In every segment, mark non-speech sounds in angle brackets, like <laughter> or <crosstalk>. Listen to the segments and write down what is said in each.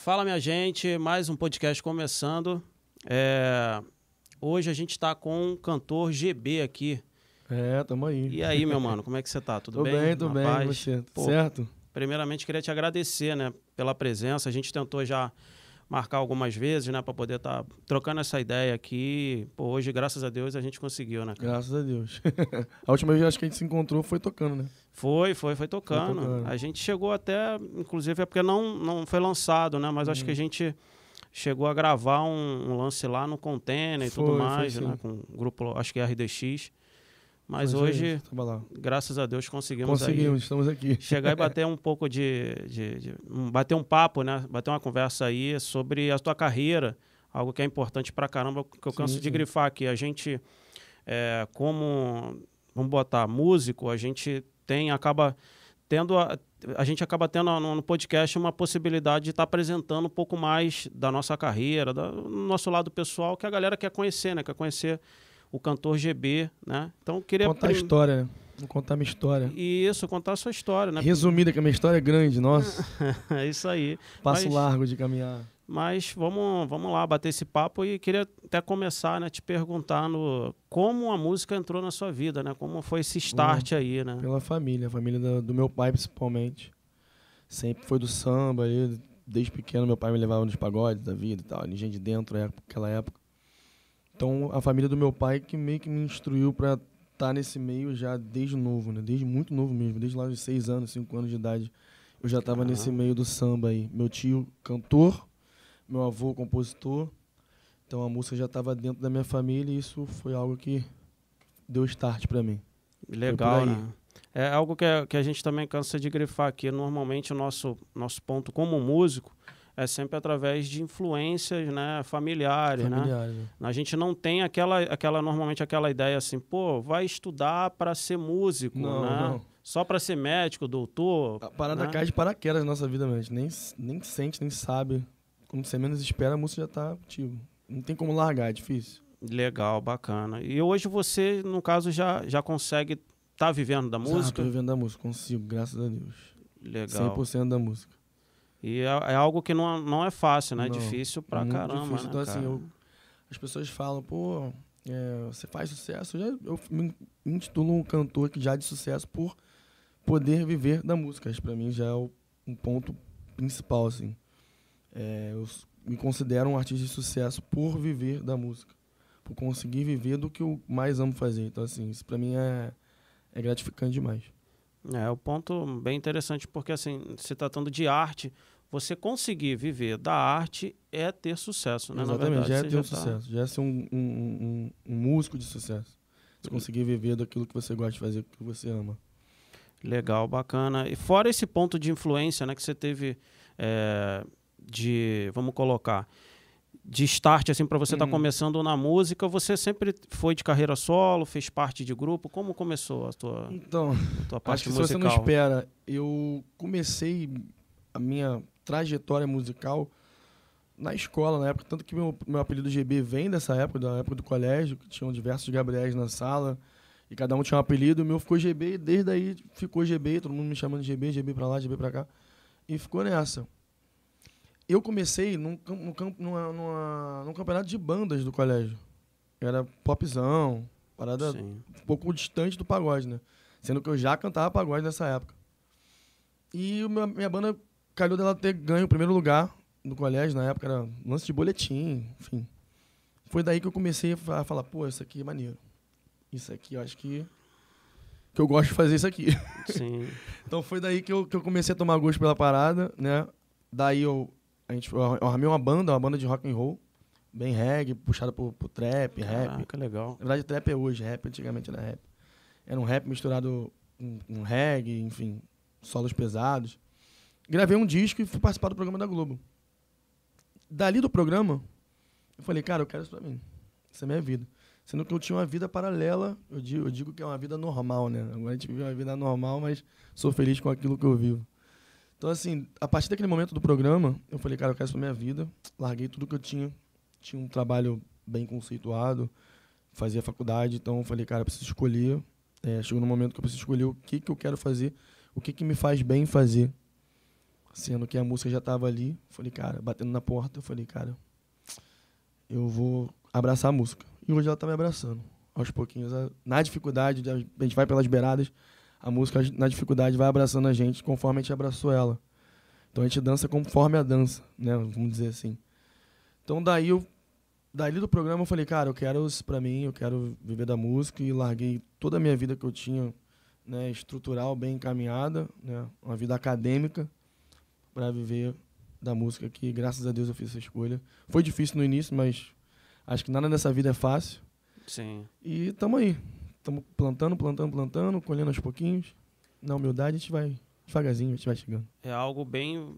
Fala, minha gente, mais um podcast começando. É... Hoje a gente está com o cantor GB aqui. É, tamo aí. E aí, meu mano, como é que você tá? Tudo tô bem? bem? Tô bem, você. Pô, certo? Primeiramente, queria te agradecer, né, pela presença. A gente tentou já marcar algumas vezes, né, para poder estar tá trocando essa ideia aqui. Pô, hoje, graças a Deus, a gente conseguiu, né? Cara? Graças a Deus. <laughs> a última vez acho que a gente se encontrou foi tocando, né? Foi, foi, foi tocando. Foi tocando. A gente chegou até, inclusive, é porque não, não foi lançado, né? Mas hum. acho que a uhum. gente chegou a gravar um, um lance lá no container e foi, tudo mais, né? Com um grupo, acho que é RDX. Mas, é, hoje, graças a Deus, conseguimos, conseguimos estamos aqui. chegar e <laughs> bater um pouco de, de, de, bater um papo, né? Bater uma conversa aí sobre a tua carreira, algo que é importante pra caramba, que eu canso sim, de grifar aqui. A gente, é, como, vamos botar, músico, a gente tem, acaba tendo a, a gente acaba tendo no, no podcast uma possibilidade de estar tá apresentando um pouco mais da nossa carreira, do nosso lado pessoal, que a galera quer conhecer, né? Quer conhecer o cantor GB, né? Então queria contar a história, né? Vou contar minha história. E isso, contar a sua história, né? Resumida, que a minha história é grande, nossa. <laughs> é isso aí. Passo mas, largo de caminhar. Mas vamos, vamos lá, bater esse papo e queria até começar, né, te perguntar no, como a música entrou na sua vida, né? Como foi esse start aí, né? Pela família, a família do, do, meu pai principalmente. Sempre foi do samba, aí, desde pequeno meu pai me levava nos pagodes da vida e tal, ninguém de dentro, naquela época. Então, a família do meu pai que meio que me instruiu para estar tá nesse meio já desde novo, né? Desde muito novo mesmo, desde lá de seis anos, cinco anos de idade, eu já estava nesse meio do samba aí. Meu tio, cantor, meu avô, compositor. Então, a música já estava dentro da minha família e isso foi algo que deu start para mim. Legal, né? É algo que a, que a gente também cansa de grifar aqui. Normalmente, o nosso, nosso ponto como músico é sempre através de influências né, familiares, né? familiares né? né? A gente não tem aquela, aquela normalmente aquela ideia assim, pô, vai estudar para ser músico, não, né? Não. Só para ser médico, doutor. A parada né? cai de paraquedas na nossa vida, mesmo nem, nem sente, nem sabe. Quando você menos espera, a música já está ativo. Não tem como largar, é difícil. Legal, bacana. E hoje você, no caso, já, já consegue estar tá vivendo da música? Já, tô vivendo da música, consigo, graças a Deus. Legal. 100% da música. E é, é algo que não, não é fácil, né? É não, é difícil pra é muito caramba. Difícil. Né, então, assim, cara? assim, eu, as pessoas falam, pô, é, você faz sucesso. Eu, já, eu me, intitulo um cantor que já de sucesso por poder viver da música. Isso pra mim já é o, um ponto principal, assim. É, eu me considero um artista de sucesso por viver da música. Por conseguir viver do que eu mais amo fazer. Então, assim, isso pra mim é, é gratificante demais. É um ponto bem interessante, porque assim, se tratando de arte, você conseguir viver da arte é ter sucesso, né? Exatamente, verdade, já é ter já um tá... sucesso, já é ser um, um, um, um músico de sucesso. Você conseguir viver daquilo que você gosta de fazer, que você ama. Legal, bacana. E fora esse ponto de influência né, que você teve é, de, vamos colocar, de start assim para você estar tá uhum. começando na música, você sempre foi de carreira solo, fez parte de grupo? Como começou a tua Então, a tua parte acho que musical? se você não espera, eu comecei a minha trajetória musical na escola, na época, tanto que meu, meu apelido GB vem dessa época, da época do colégio, que tinham diversos Gabriels na sala, e cada um tinha um apelido, o meu ficou GB, e desde aí ficou GB, todo mundo me chamando de GB, GB pra lá, GB pra cá, e ficou nessa eu comecei num, num, numa, numa, num campeonato de bandas do colégio. Era popzão, parada Sim. um pouco distante do pagode, né? Sendo que eu já cantava pagode nessa época. E minha, minha banda calhou dela ter ganho o primeiro lugar no colégio, na época era lance de boletim, enfim. Foi daí que eu comecei a falar, pô, isso aqui é maneiro. Isso aqui, eu acho que que eu gosto de fazer isso aqui. Sim. <laughs> então foi daí que eu, que eu comecei a tomar gosto pela parada, né? Daí eu a gente, eu armei uma banda, uma banda de rock and roll, bem reggae, puxada pro, pro trap, Caraca, ah, rap. que legal. Na verdade, trap é hoje, rap antigamente era rap. Era um rap misturado com, com reggae, enfim, solos pesados. Gravei um disco e fui participar do programa da Globo. Dali do programa, eu falei, cara, eu quero isso pra mim. Isso é minha vida. Sendo que eu tinha uma vida paralela, eu digo, eu digo que é uma vida normal, né? Agora a gente vive uma vida normal, mas sou feliz com aquilo que eu vivo. Então, assim, a partir daquele momento do programa, eu falei, cara, eu quero isso pra minha vida. Larguei tudo que eu tinha. Tinha um trabalho bem conceituado, fazia faculdade, então eu falei, cara, eu preciso escolher. É, chegou no momento que eu preciso escolher o que, que eu quero fazer, o que, que me faz bem fazer. Sendo que a música já estava ali, falei, cara, batendo na porta, eu falei, cara, eu vou abraçar a música. E hoje ela está me abraçando, aos pouquinhos. Na dificuldade, a gente vai pelas beiradas, a música na dificuldade vai abraçando a gente conforme a gente abraçou ela. Então a gente dança conforme a dança, né? Vamos dizer assim. Então daí eu dali do programa eu falei, cara, eu quero isso para mim, eu quero viver da música e larguei toda a minha vida que eu tinha, né, estrutural, bem encaminhada, né, uma vida acadêmica para viver da música que graças a Deus eu fiz essa escolha. Foi difícil no início, mas acho que nada nessa vida é fácil. Sim. E tamo aí. Estamos plantando, plantando, plantando, colhendo aos pouquinhos. Na humildade, a gente vai devagarzinho, a gente vai chegando. É algo bem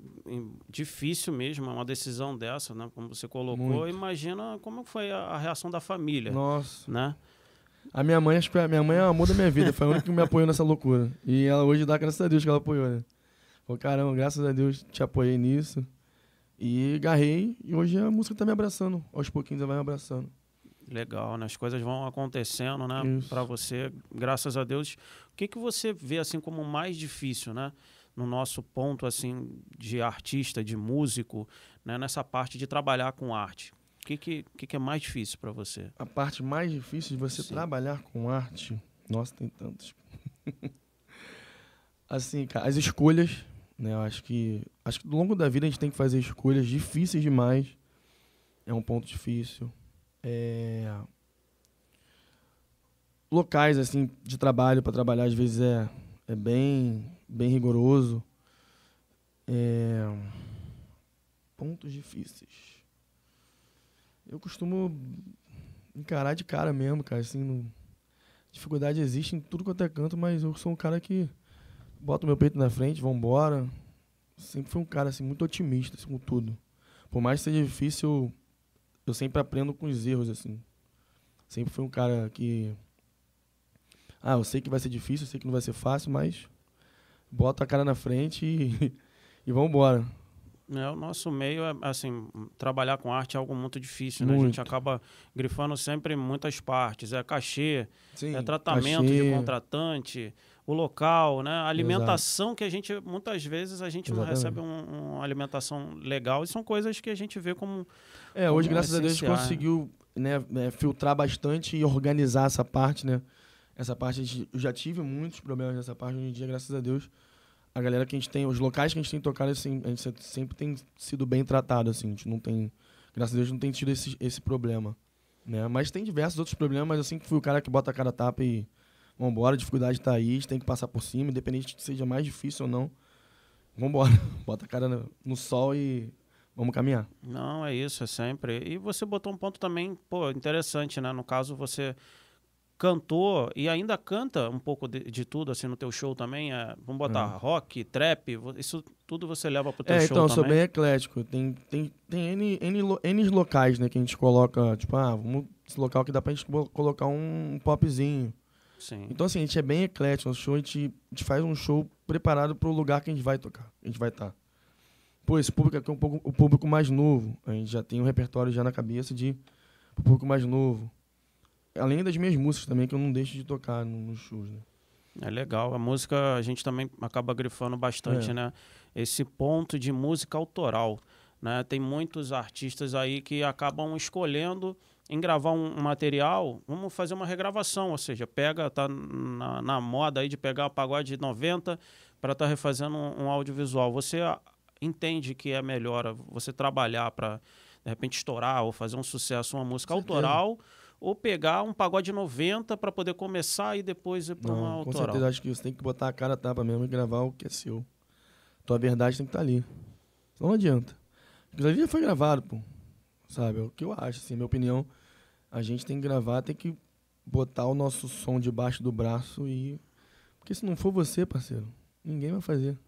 difícil mesmo, uma decisão dessa, né? Como você colocou, Muito. imagina como foi a reação da família. Nossa. Né? A minha mãe, acho que a minha mãe é o amor da minha vida, foi a única que me apoiou nessa loucura. E ela hoje dá graças a Deus que ela apoiou, né? Falou, caramba, graças a Deus te apoiei nisso. E garrei, e hoje a música tá me abraçando. Aos pouquinhos ela vai me abraçando. Legal, né? As coisas vão acontecendo, né? Para você, graças a Deus. O que, que você vê assim como mais difícil, né? No nosso ponto assim de artista, de músico, né? nessa parte de trabalhar com arte. O que, que, que, que é mais difícil para você? A parte mais difícil de você Sim. trabalhar com arte. Nossa, tem tantos. <laughs> assim, cara, as escolhas, né? Eu acho que acho que ao longo da vida a gente tem que fazer escolhas difíceis demais. É um ponto difícil é, locais assim de trabalho para trabalhar às vezes é, é bem bem rigoroso. É, pontos difíceis. Eu costumo encarar de cara mesmo, cara. Assim, no, dificuldade existe em tudo quanto é canto, mas eu sou um cara que bota o meu peito na frente, embora Sempre fui um cara assim, muito otimista assim, com tudo. Por mais que seja difícil, eu eu sempre aprendo com os erros, assim. Sempre fui um cara que. Ah, eu sei que vai ser difícil, eu sei que não vai ser fácil, mas bota a cara na frente e, <laughs> e vamos embora. É, o nosso meio é assim, trabalhar com arte é algo muito difícil, muito. né? A gente acaba grifando sempre muitas partes. É cachê, Sim, é tratamento cachê. de contratante, o local, né? A alimentação Exato. que a gente muitas vezes a gente Exatamente. não recebe um, uma alimentação legal e são coisas que a gente vê como é como hoje graças a Deus a gente né? conseguiu né, é, filtrar bastante e organizar essa parte, né? Essa parte gente, eu já tive muitos problemas nessa parte hoje em dia graças a Deus a galera que a gente tem os locais que a gente tem tocado assim a gente sempre tem sido bem tratado assim a gente não tem graças a Deus não tem tido esse, esse problema, né? Mas tem diversos outros problemas assim que fui o cara que bota a cara tapa e vamos embora, a dificuldade está aí, a gente tem que passar por cima, independente de seja mais difícil ou não. Vamos embora, <laughs> bota a cara no, no sol e vamos caminhar. Não, é isso, é sempre. E você botou um ponto também, pô, interessante, né? No caso, você cantou e ainda canta um pouco de, de, tudo, assim, no teu show também. É, vamos botar é. rock, trap, isso tudo você leva pro teu é, show então, também? então, eu sou bem eclético. Tem, tem, tem N, N, N locais, né, que a gente coloca, tipo, ah, vamos esse local que dá pra gente colocar um popzinho. Sim. Então, assim, a gente é bem eclético. Nosso show, a gente, a gente faz um show preparado para o lugar que a gente vai tocar, a gente vai estar. Tá. Pô, esse público aqui é um pouco, o público mais novo. A gente já tem um repertório já na cabeça de um público mais novo. Além das minhas músicas também, que eu não deixo de tocar nos no shows, né? É legal. A música a gente também acaba grifando bastante, é. né? Esse ponto de música autoral. Né? Tem muitos artistas aí que acabam escolhendo em gravar um, material, vamos fazer uma regravação, ou seja, pega, tá na, na moda aí de pegar a pagode de 90 para estar tá refazendo um, um, audiovisual. Você ah, entende que é melhor você trabalhar para, de repente, estourar ou fazer um sucesso, uma música autoral, ou pegar um pagode 90 para poder começar e depois ir para uma com autoral? Com certeza, acho que você tem que botar a cara a tapa mesmo e gravar o que é seu. Tua verdade tem que estar tá ali. Então, não adianta. Inclusive já foi gravado, pô. Sabe? É o que eu acho, assim, minha opinião a gente tem que gravar, tem que botar o nosso som debaixo do braço e. Porque se não for você, parceiro, ninguém vai fazer.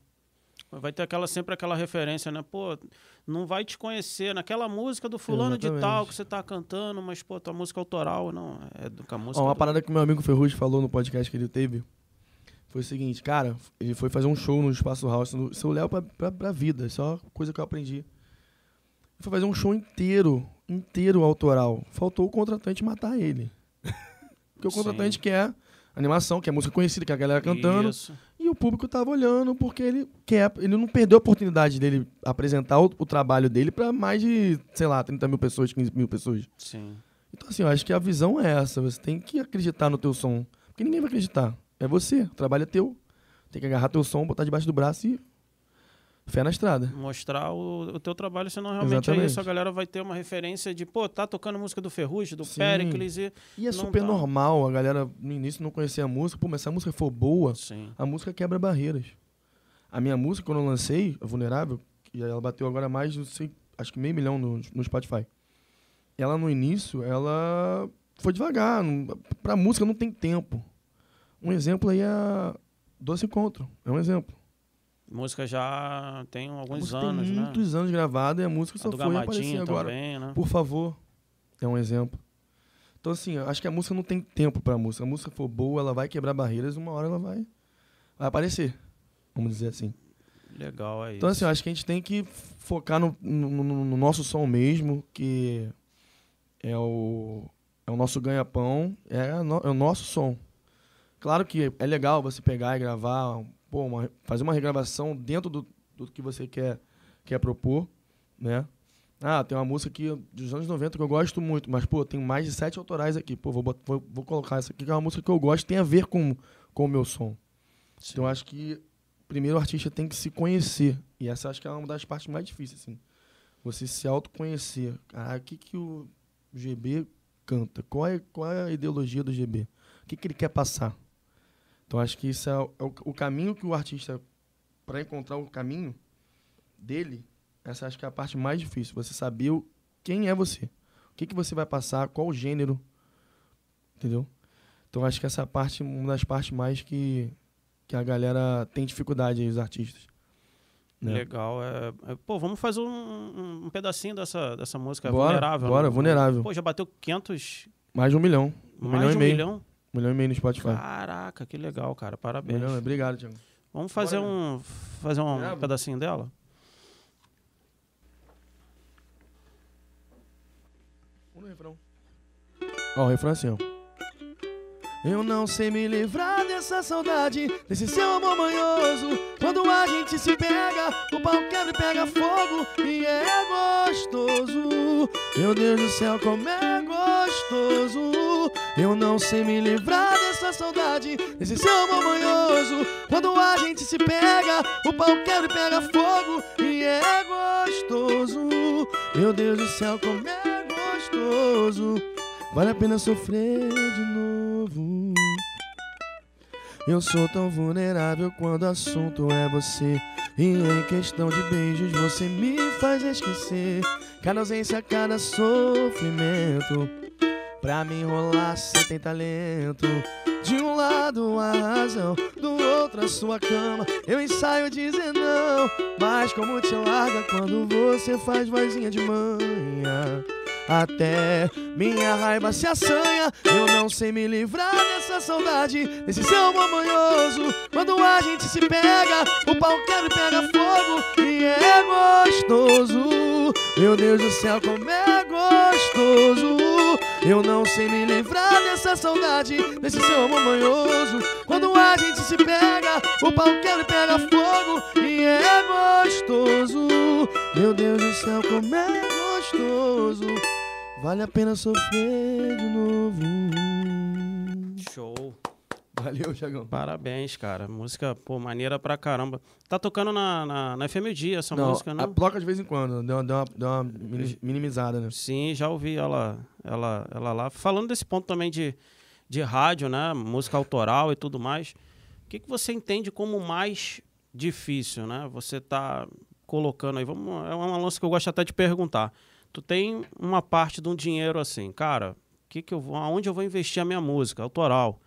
Vai ter aquela, sempre aquela referência, né? Pô, não vai te conhecer. Naquela música do fulano Exatamente. de tal que você tá cantando, mas, pô, tua música é autoral, não. É do que a música. Ó, uma do... parada que meu amigo Ferrugem falou no podcast que ele teve foi o seguinte, cara, ele foi fazer um show no Espaço House. No, seu é Léo pra, pra, pra vida, só é coisa que eu aprendi. Ele foi fazer um show inteiro inteiro autoral. Faltou o contratante matar ele. <laughs> Porque o contratante Sim. quer animação, quer música conhecida, que a galera cantando. Isso. E o público tava olhando porque ele quer, ele não perdeu a oportunidade dele apresentar o, o trabalho dele para mais de, sei lá, 30 mil pessoas, 15 mil pessoas. Sim. Então, assim, eu acho que a visão é essa. Você tem que acreditar no teu som. Porque ninguém vai acreditar. É você, o trabalho é teu. Tem que agarrar teu som, botar debaixo do braço e fé na estrada. Mostrar o, o teu trabalho, senão realmente Exatamente. É isso. A galera vai ter uma referência de, pô, tá tocando música do Ferrugem, do Sim. Pericles e. E é super tá. normal, a galera no início não conhecer a música, pô, mas se a música for boa, Sim. a música quebra barreiras. A minha música, quando eu lancei, a Vulnerável, e ela bateu agora mais, não sei, acho que meio milhão no, no Spotify. Ela no início, ela foi devagar. Não, pra música não tem tempo. Um exemplo aí é Doce Encontro. É um exemplo música já tem alguns anos, tem né? muitos anos gravada e a música só a foi aparecer agora. Também, né? Por favor, é um exemplo. Então, assim, acho que a música não tem tempo pra música. A música for boa, ela vai quebrar barreiras, uma hora ela vai, vai aparecer, vamos dizer assim. Legal, é Então, assim, acho que a gente tem que focar no, no, no nosso som mesmo, que é o, é o nosso ganha-pão, é, no, é o nosso som. Claro que é legal você pegar e gravar pô, uma, fazer uma regravação dentro do, do que você quer, quer propor, né? Ah, tem uma música aqui dos anos 90 que eu gosto muito, mas, pô, tem mais de sete autorais aqui. Pô, vou, vou, vou colocar essa aqui, que é uma música que eu gosto, tem a ver com, com o meu som. Sim. Então, eu acho que, primeiro, o artista tem que se conhecer. E essa, acho que é uma das partes mais difíceis, assim. Você se autoconhecer. Ah, o que, que o GB canta? Qual é, qual é a ideologia do GB? O que, que ele quer passar? Então acho que isso é, é, o, o caminho que o artista para encontrar o caminho dele. Essa acho que é a parte mais difícil. Você saber o, quem é você, o que que você vai passar, qual o gênero, entendeu? Então acho que essa parte uma das partes mais que que a galera tem dificuldade aí, os artistas. Né? Legal. É, é, pô, vamos fazer um, um, pedacinho dessa, dessa música. É bora, vulnerável. Né? Bora, né? vulnerável. Pô, já bateu 500. Mais de um milhão. Um mais milhão de um e meio. milhão. Milhão e meio no Spotify. Caraca, que legal, cara. Parabéns. Milhão, obrigado, Thiago. Vamos fazer Bora, um. Fazer um pedacinho dela? Um refrão. Ó, o refrão é assim, ó. Eu não sei me livrar dessa saudade, desse seu amor manhoso. Quando a gente se pega, o pau quebra e pega fogo. E é gostoso. Meu Deus do céu, como é gostoso. Eu não sei me livrar dessa saudade, desse seu manhoso. Quando a gente se pega, o pau quebra e pega fogo. E é gostoso. Meu Deus do céu, como é gostoso. Vale a pena sofrer de novo. Eu sou tão vulnerável quando o assunto é você. E em é questão de beijos você me faz esquecer Cada ausência, é cada sofrimento Pra me enrolar você tem talento De um lado a razão, do outro a sua cama Eu ensaio dizer não Mas como te larga quando você faz vozinha de manhã até minha raiva se assanha Eu não sei me livrar dessa saudade Desse seu manhoso Quando a gente se pega O pau quebra e pega fogo E é gostoso Meu Deus do céu, como é gostoso Eu não sei me livrar dessa saudade Desse seu manhoso Quando a gente se pega O pau quebra e pega fogo E é gostoso Meu Deus do céu, como é gostoso gostoso. Vale a pena sofrer de novo. Show. Valeu, Jagão. Parabéns, cara. Música, pô, maneira pra caramba. Tá tocando na, na, na FM Dia essa não, música, né? A de vez em quando, deu, deu uma, deu uma minimizada, né? Sim, já ouvi ela, ela, ela lá. Falando desse ponto também de, de rádio, né? Música autoral e tudo mais. O que, que você entende como mais difícil, né? Você tá colocando aí. Vamos, é uma lance que eu gosto até de perguntar tu tem uma parte de um dinheiro assim, cara, que que eu vou, aonde eu vou investir a minha música, autoral?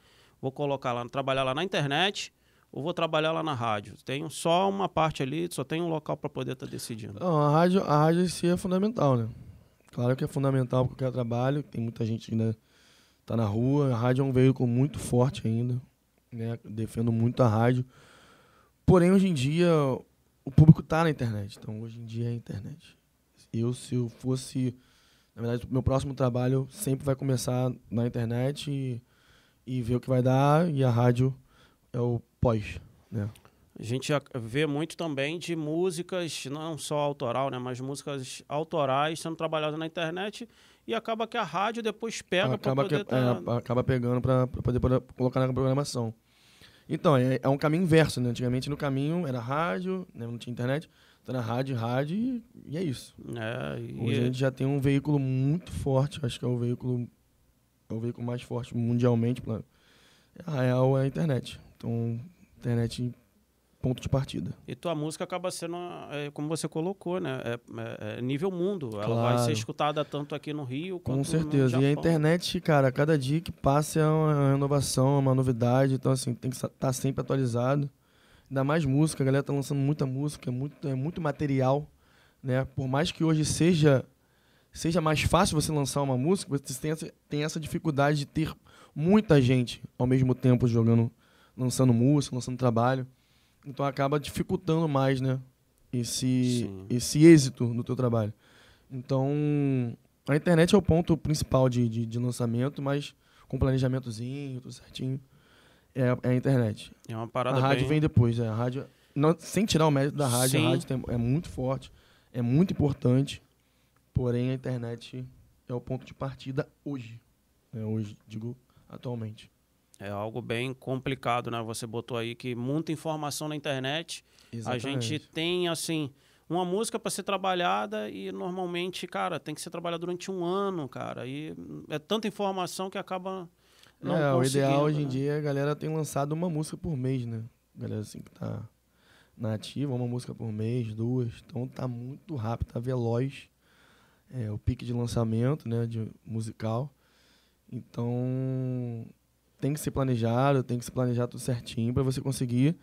Vou colocar lá, trabalhar lá na internet ou vou trabalhar lá na rádio? Tenho só uma parte ali, só tem um local para poder estar tá decidindo. Não, a rádio, a rádio em si é fundamental, né? Claro que é fundamental para qualquer trabalho, tem muita gente ainda tá na rua, a rádio é um veículo muito forte ainda, né? Defendo muito a rádio. Porém, hoje em dia, o público está na internet. Então, hoje em dia é a internet. Eu, se eu fosse. Na verdade, meu próximo trabalho sempre vai começar na internet e, e ver o que vai dar, e a rádio é o pós. Né? A gente vê muito também de músicas, não só autoral, né, mas músicas autorais sendo trabalhadas na internet e acaba que a rádio depois pega para poder... Que, é, tá... é, acaba pegando para poder, poder, colocar na programação. Então, é, é, um caminho inverso. Né? Antigamente, no caminho, era rádio, né? não tinha internet. Tá na rádio, rádio e, e é isso. É, e Hoje a gente já tem um veículo muito forte, acho que é o veículo é o veículo mais forte mundialmente, pra, é a real é a internet. Então, internet ponto de partida. E tua música acaba sendo, é, como você colocou, né? É, é, é nível mundo. Claro. Ela vai ser escutada tanto aqui no Rio quanto Com certeza. E a internet, cara, cada dia que passa é, é uma inovação é uma novidade. Então, assim, tem que estar tá sempre atualizado. Ainda mais música, a galera tá lançando muita música, é muito, é muito material, né? Por mais que hoje seja seja mais fácil você lançar uma música, você tem essa, tem essa dificuldade de ter muita gente ao mesmo tempo jogando, lançando música, lançando trabalho. Então acaba dificultando mais, né? Esse, esse êxito no teu trabalho. Então, a internet é o ponto principal de, de, de lançamento, mas com planejamentozinho, tudo certinho. É, é a internet. É uma parada A rádio bem... vem depois, é. A rádio... Não, sem tirar o mérito da rádio, Sim. a rádio tem, é muito forte, é muito importante, porém a internet é o ponto de partida hoje. É hoje, digo, atualmente. É algo bem complicado, né? Você botou aí que muita informação na internet. Exatamente. A gente tem, assim, uma música para ser trabalhada e normalmente, cara, tem que ser trabalhada durante um ano, cara. E é tanta informação que acaba não é, o ideal hoje em né? dia a galera tem lançado uma música por mês, né? A galera assim que tá na ativa, uma música por mês, duas. Então tá muito rápido, tá veloz. É, o pique de lançamento, né, de musical. Então tem que ser planejado, tem que se planejar tudo certinho para você conseguir,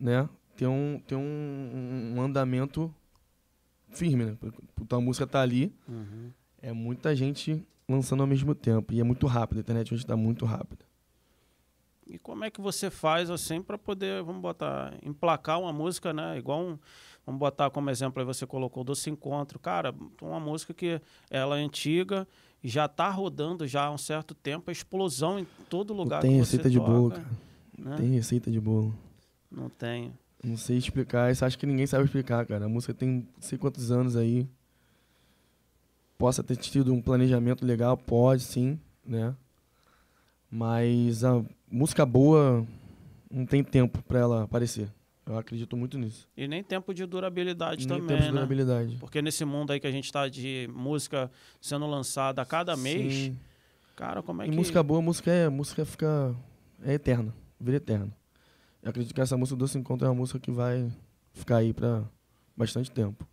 né, ter um ter um, um andamento firme, né? Porque a música tá ali. Uhum. É muita gente lançando ao mesmo tempo. E é muito rápido, a internet hoje está muito rápida. E como é que você faz assim para poder, vamos botar, emplacar uma música, né? Igual um, vamos botar como exemplo aí você colocou Doce Encontro, cara, uma música que ela é antiga e já está rodando já há um certo tempo, explosão em todo lugar. Não tem receita de toca, bolo, cara. Né? Não tem receita de bolo. Não tenho. Não sei explicar, isso acho que ninguém sabe explicar, cara. A música tem não sei quantos anos aí possa ter tido um planejamento legal, pode sim, né? Mas a música boa não tem tempo para ela aparecer. Eu acredito muito nisso. E nem tempo de durabilidade nem também. Tempo de né? durabilidade. Porque nesse mundo aí que a gente está de música sendo lançada a cada sim. mês, cara, como é e que. Música boa, música é. Música fica. É eterna. Vira eterna. Eu acredito que essa música do Doce Encontro é uma música que vai ficar aí para bastante tempo.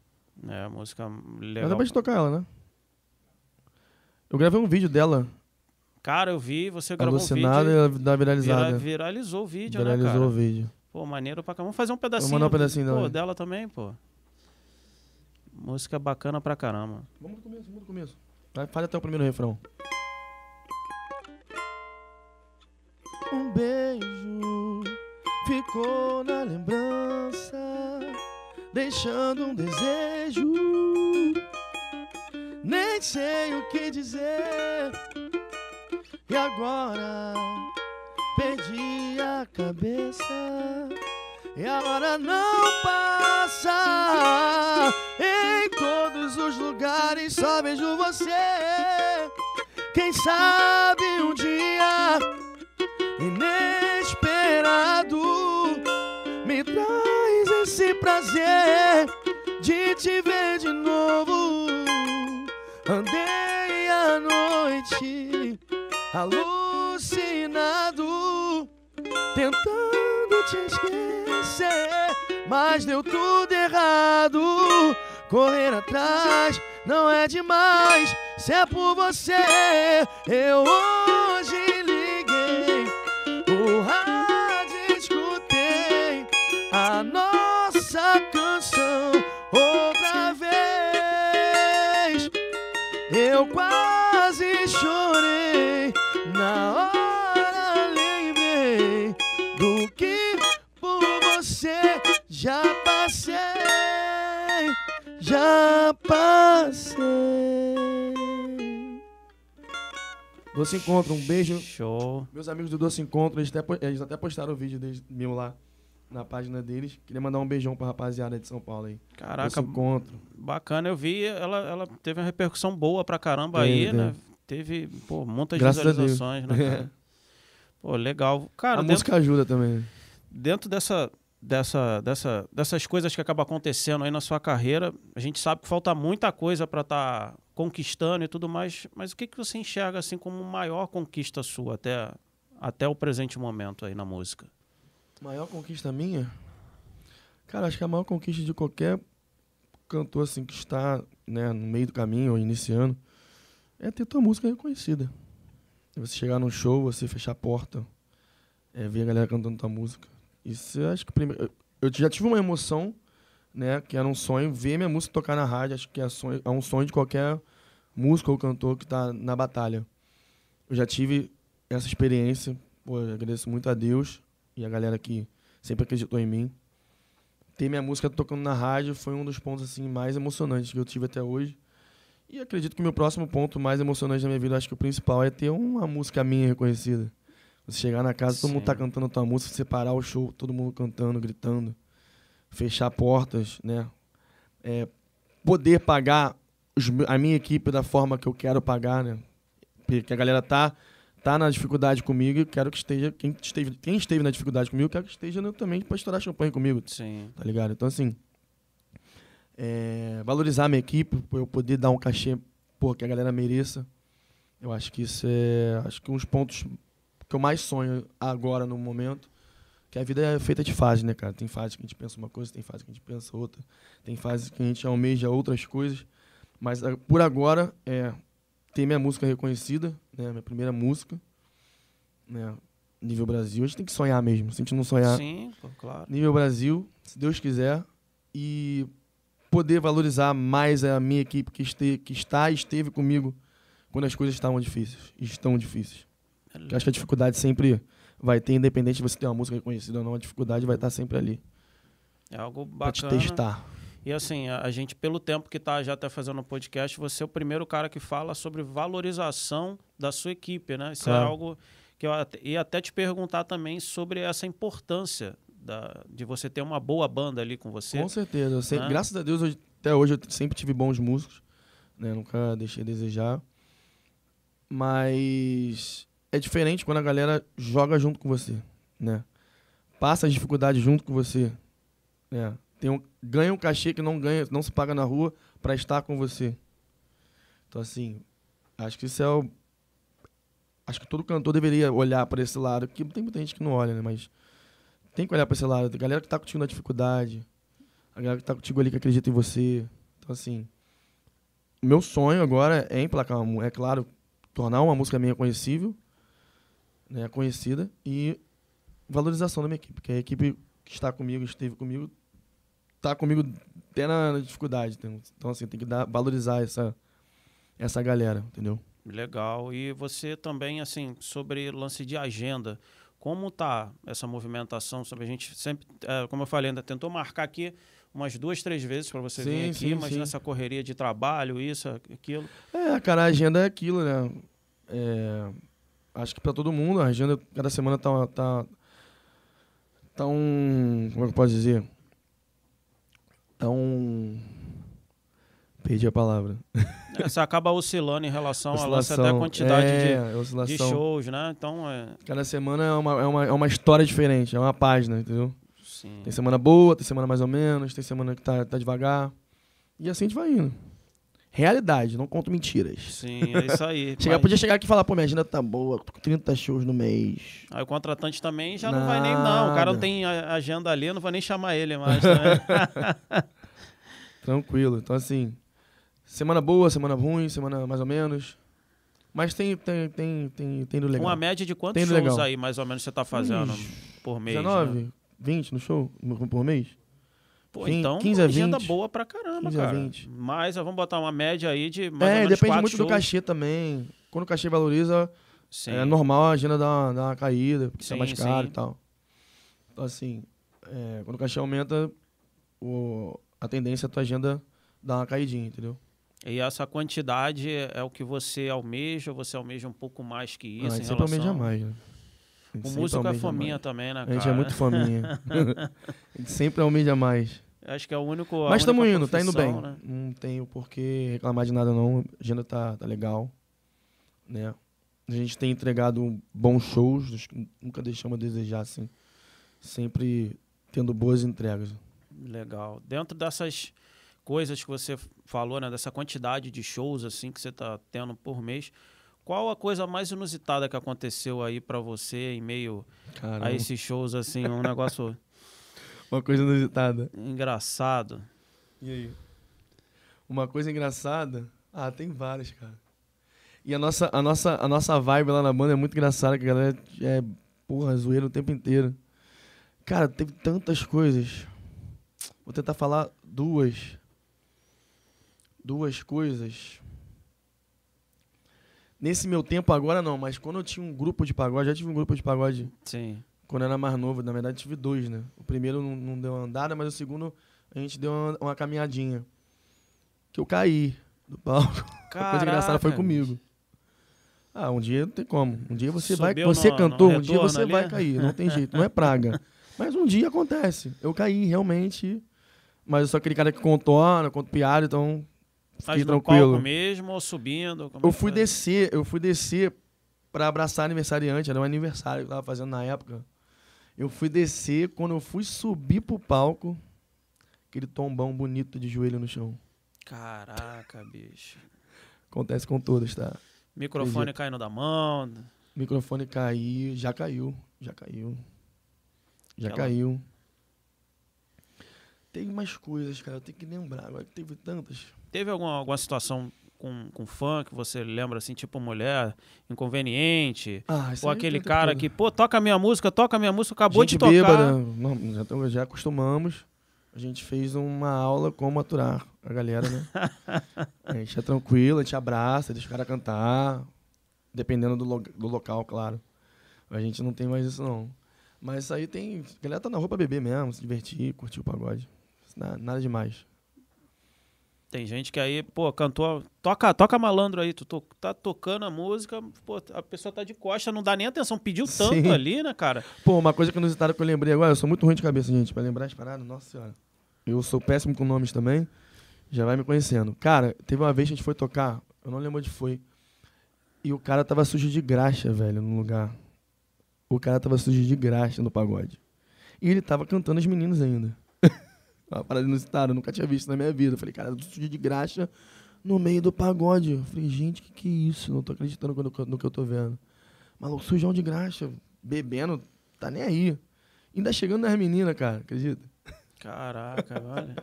É, música legal. Mas dá pra gente tocar ela, né? Eu gravei um vídeo dela. Cara, eu vi, você gravou Alucinada um vídeo. Ela viralizou. viralizada. Vira, viralizou o vídeo, né, viralizou né, cara? Viralizou o vídeo. Pô, maneiro pra cá. Vamos fazer um pedacinho. Vamos mandar um pedacinho dela. Pô, dela também, pô. Música bacana pra caramba. Vamos do começo, vamos do começo. Vai, faz até o primeiro refrão. Um beijo ficou na lembrança, deixando um desejo nem sei o que dizer. E agora perdi a cabeça e a hora não passa. Em todos os lugares só vejo você. Quem sabe um dia inesperado me traz esse prazer de te ver de novo. Andei a noite alucinado, tentando te esquecer, mas deu tudo errado. Correr atrás não é demais, se é por você, eu eu quase chorei. Na hora lembrei do que por você já passei, já passei. Doce Encontro, um beijo. Show. Meus amigos do Doce Encontro, eles até, eles até postaram o vídeo deles, meu lá na página deles. Queria mandar um beijão pra rapaziada de São Paulo aí. Caraca, encontro. bacana. Eu vi, ela, ela teve uma repercussão boa pra caramba tem, aí, tem. né? Teve, pô, muitas Graças visualizações, né, cara? <laughs> pô, legal. Cara, a dentro, música ajuda também. Dentro dessa, dessa, dessa, dessas coisas que acabam acontecendo aí na sua carreira, a gente sabe que falta muita coisa para estar tá conquistando e tudo mais, mas o que, que você enxerga assim como maior conquista sua até, até o presente momento aí na música? Maior conquista minha? Cara, acho que a maior conquista de qualquer cantor assim que está né, no meio do caminho ou iniciando é ter tua música reconhecida. Você chegar num show, você fechar a porta, é, ver a galera cantando tua música. Isso eu acho que primeiro. Eu já tive uma emoção, né? Que era um sonho, ver minha música tocar na rádio, acho que é, sonho, é um sonho de qualquer músico ou cantor que está na batalha. Eu já tive essa experiência, pô, agradeço muito a Deus e a galera que sempre acreditou em mim. Ter minha música tocando na rádio foi um dos pontos assim mais emocionantes que eu tive até hoje. E acredito que o meu próximo ponto mais emocionante da minha vida, acho que o principal é ter uma música minha reconhecida. Você chegar na casa, Sim. todo mundo tá cantando a tua música, separar o show, todo mundo cantando, gritando, fechar portas, né? É, poder pagar os, a minha equipe da forma que eu quero pagar, né? Porque a galera tá tá na dificuldade comigo, quero que esteja. Quem esteve, quem esteve na dificuldade comigo, quero que esteja no, também para estourar champanhe comigo. Sim. Tá ligado? Então, assim. É, valorizar a minha equipe, para eu poder dar um cachê pô, que a galera mereça. Eu acho que isso é. Acho que um dos pontos que eu mais sonho agora no momento. Que a vida é feita de fases, né, cara? Tem fase que a gente pensa uma coisa, tem fase que a gente pensa outra, tem fase que a gente almeja outras coisas. Mas ah, por agora, é ter minha música reconhecida, né? Minha primeira música, né? Nível Brasil. A gente tem que sonhar mesmo. Se a gente não sonhar. Sim, claro. Nível Brasil, se Deus quiser. E poder valorizar mais a minha equipe que, este, que está e esteve comigo quando as coisas estavam difíceis. Estão difíceis. Eu acho que a dificuldade sempre vai ter, independente de você ter uma música reconhecida ou não, a dificuldade vai estar sempre ali. É algo bacana. Pra te testar. E assim, a, a gente, pelo tempo que tá, já até fazendo o podcast, você é o primeiro cara que fala sobre valorização da sua equipe, né? Isso é claro. é algo que eu até, ia até te perguntar também sobre essa importância da, de você ter uma boa banda ali com você. Com certeza. Sempre, né? Graças a Deus, hoje, até hoje eu sempre tive bons músicos, né? Nunca deixei a desejar. Mas é diferente quando a galera joga junto com você, né? Passa as dificuldades junto com você, né? Tem um, ganha um cachê que não ganha, não se paga na rua para estar com você. Então, assim, acho que isso é o. Acho que todo cantor deveria olhar para esse lado, que tem muita gente que não olha, né? Mas tem que olhar para esse lado. A galera que tá contigo na dificuldade, a galera que tá contigo ali que acredita em você. Então, assim, meu sonho agora é emplacar uma, é claro, tornar uma música minha conhecível, né, conhecida, e valorização da minha equipe, que a equipe que está comigo, esteve comigo, tá comigo até na, dificuldade. Então, assim, tem que dar, valorizar essa, essa galera, entendeu? Legal. E você também, assim, sobre lance de agenda, como tá essa movimentação? Sobre a gente sempre, é, como eu falei, ainda tentou marcar aqui umas duas, três vezes para você sim, vir aqui, sim, mas sim. nessa correria de trabalho, isso, aquilo. É, cara, a agenda é aquilo, né? É, acho que para todo mundo, a agenda cada semana tá, tá, tá um. Como é que eu posso dizer? Então Perdi a palavra. É, você acaba oscilando em relação à até a quantidade é, de, de, shows, né? Então é... Cada semana é uma, é, uma, é uma história diferente, é uma página, entendeu? Sim. Tem semana boa, tem semana mais ou menos, tem semana que tá, tá devagar. E assim a gente vai indo realidade, não conto mentiras. Sim, é isso aí. <laughs> Podia chegar aqui e falar, pô, minha agenda tá boa, tô com 30 shows no mês. Aí ah, o contratante também já Nada. não vai nem, não. O cara não tem agenda ali, eu não vou nem chamar ele mais. Né? <laughs> Tranquilo. Então, assim, semana boa, semana ruim, semana mais ou menos. Mas tem, tem, tem, tem, tem do legal. Uma média de quantos shows legal. aí, mais ou menos, você tá fazendo Ixi, por mês? 19, né? 20 no show por mês? Pô, então 15 a 20. agenda boa pra caramba, 15 a cara. 20. Mas vamos botar uma média aí de mais é, ou menos depende muito shows. do cachê também. Quando o cachê valoriza, é sim. é normal a agenda dar uma, dar uma caída, porque tá sim, é mais caro sim. e tal. Então, assim, é, quando o cachê aumenta, o, a tendência é a tua agenda dar uma caidinha, entendeu? E essa quantidade é o que você almeja, você almeja um pouco mais que isso? Ah, em sempre relação... almeja mais, né? O músico é fominha mais. também, né, cara? A gente é muito fominha. <laughs> a gente sempre almeja mais. Acho que é o único. Mas estamos indo, tá indo bem. Né? Não tenho por que reclamar de nada, não. A agenda tá, tá legal. Né? A gente tem entregado bons shows, nunca deixamos a desejar, assim. Sempre tendo boas entregas. Legal. Dentro dessas coisas que você falou, né? Dessa quantidade de shows, assim, que você tá tendo por mês. Qual a coisa mais inusitada que aconteceu aí para você em meio Caramba. a esses shows, assim, um negócio <laughs> Uma coisa inusitada. Engraçado. E aí? Uma coisa engraçada? Ah, tem várias, cara. E a nossa, a nossa, a nossa vibe lá na banda é muito engraçada, que a galera é, porra, zoeira o tempo inteiro. Cara, teve tantas coisas. Vou tentar falar duas. Duas coisas. Nesse meu tempo agora não, mas quando eu tinha um grupo de pagode, já tive um grupo de pagode. Sim quando eu era mais novo. Na verdade, tive dois, né? O primeiro não, não deu uma andada, mas o segundo a gente deu uma, uma caminhadinha. Que eu caí do palco. Caraca. <laughs> A coisa engraçada foi comigo. Ah, um dia não tem como. Um dia você Subiu vai. Você no, cantou, no um dia você ali. vai cair. Não tem jeito, não é praga. <laughs> Mas um dia acontece. Eu caí, realmente. Mas eu sou aquele cara que contorna, ah, conto piada, então. Fiquei Faz tranquilo. Palco mesmo ou subindo? É eu fui descer, eu fui descer para abraçar aniversariante, era um aniversário que eu tava fazendo na época. Eu fui descer, quando eu fui subir pro palco, aquele tombão bonito de joelho no chão. Caraca, bicho. Acontece com todos, tá? Microfone caindo da mão. Microfone cair, já caiu, já caiu. Já Aquela... caiu. Tem umas coisas, cara, eu tenho que lembrar. Agora teve tantas. Teve alguma, alguma situação com, com funk, você lembra assim, tipo mulher inconveniente, ah, ou aquele cara que, pô, toca minha música, toca minha música, acabou gente de tocar. Bêbada. Já, já acostumamos. A gente fez uma aula como aturar a galera, né? <laughs> a gente é tranquilo, a gente abraça, deixa o cara cantar, dependendo do, lo do local, claro. A gente não tem mais isso, não. Mas isso aí tem. A galera tá na roupa beber mesmo, se divertir, curtir o pagode. Nada, nada demais. Tem gente que aí, pô, cantou, toca, toca malandro aí, tu to, tá tocando a música, pô, a pessoa tá de costa, não dá nem atenção, pediu tanto Sim. ali, né, cara? Pô, uma coisa que não que eu lembrei agora, eu sou muito ruim de cabeça, gente, para lembrar as paradas, nossa senhora. Eu sou péssimo com nomes também, já vai me conhecendo. Cara, teve uma vez que a gente foi tocar, eu não lembro onde foi, e o cara tava sujo de graxa, velho, no lugar. O cara tava sujo de graxa no pagode. E ele tava cantando as meninas ainda. Uma parada inusitada, eu nunca tinha visto na minha vida. Eu falei, cara, sujo de graxa no meio do pagode. Eu falei, gente, que que é isso? Não tô acreditando no que eu tô vendo. Maluco, sujão de graxa, bebendo, tá nem aí. Ainda chegando nas meninas, cara, acredita? Caraca, olha.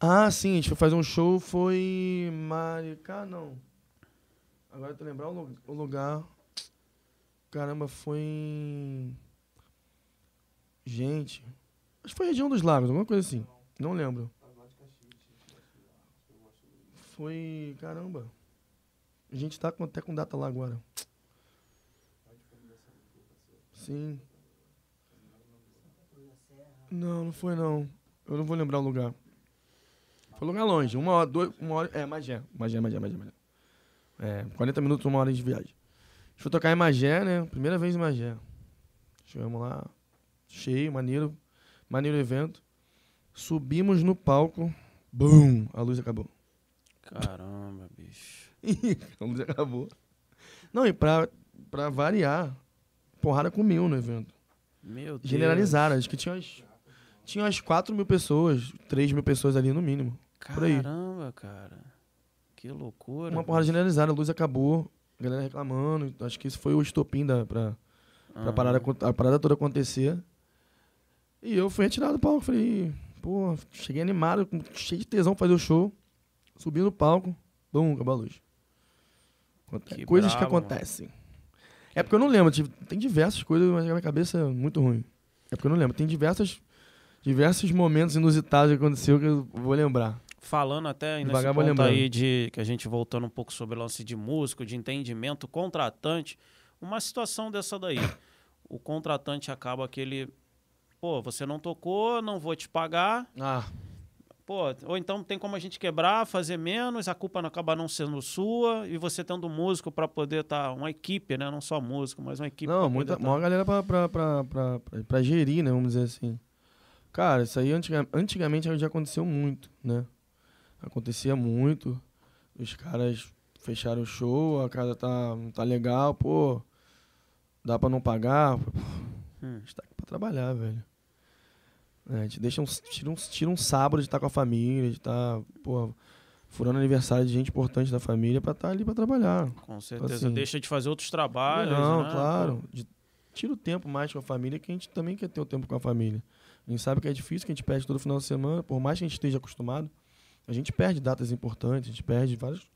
ah, sim, a gente foi fazer um show, foi Maricá, não. Agora eu tô lembrar o lugar. Caramba, foi em... Gente, Acho que foi região dos lagos, alguma coisa assim. Não lembro. Foi. Caramba. A gente tá até com data lá agora. Sim. Não, não foi não. Eu não vou lembrar o lugar. Foi lugar longe. Uma hora, dois, uma hora. É, Magé. Magé, Magé, Magé, Magé. É, 40 minutos, uma hora de viagem. Deixa eu tocar em Magé, né? Primeira vez em Magé. Chegamos lá. Cheio, maneiro. Maneiro evento. Subimos no palco. Bum! A luz acabou. Caramba, bicho. <laughs> a luz acabou. Não, e pra, pra variar, porrada comiu no evento. Meu Deus. Generalizaram. Acho que tinha umas, tinha umas 4 mil pessoas, 3 mil pessoas ali no mínimo. Caramba, cara. Que loucura. Uma porrada bicho. generalizada, a luz acabou, galera reclamando. Acho que isso foi o estopim da, pra, pra ah. parada, a parada toda acontecer. E eu fui retirado do palco. Falei, pô, cheguei animado, cheio de tesão pra fazer o show. Subi no palco, bum, acabou a luz. Que coisas bravo, que acontecem. Mano. É porque eu não lembro, tem diversas coisas, mas na minha cabeça é muito ruim. É porque eu não lembro. Tem diversas, diversos momentos inusitados que aconteceu que eu vou lembrar falando até nesse Devagar ponto aí de que a gente voltando um pouco sobre o lance de músico, de entendimento, contratante, uma situação dessa daí. O contratante acaba que ele pô, você não tocou, não vou te pagar. Ah. Pô, ou então tem como a gente quebrar, fazer menos, a culpa não acaba não sendo sua, e você tendo músico para poder estar, tá, uma equipe, né? Não só músico, mas uma equipe. Não, muita, tá... galera pra, gerir, né? Vamos dizer assim. Cara, isso aí antiga, antigamente já aconteceu muito, né? Acontecia muito. Os caras fecharam o show, a casa tá, tá legal, pô, dá pra não pagar. Pô, hum. A gente tá trabalhar, velho. É, a gente deixa uns, tira, uns, tira um sábado de estar com a família, de estar, porra, furando aniversário de gente importante da família para estar ali para trabalhar. Com tipo certeza. Assim, deixa de fazer outros trabalhos. Não, né? claro. De, tira o tempo mais com a família, que a gente também quer ter o tempo com a família. A gente sabe que é difícil, que a gente perde todo final de semana, por mais que a gente esteja acostumado, a gente perde datas importantes, a gente perde vários,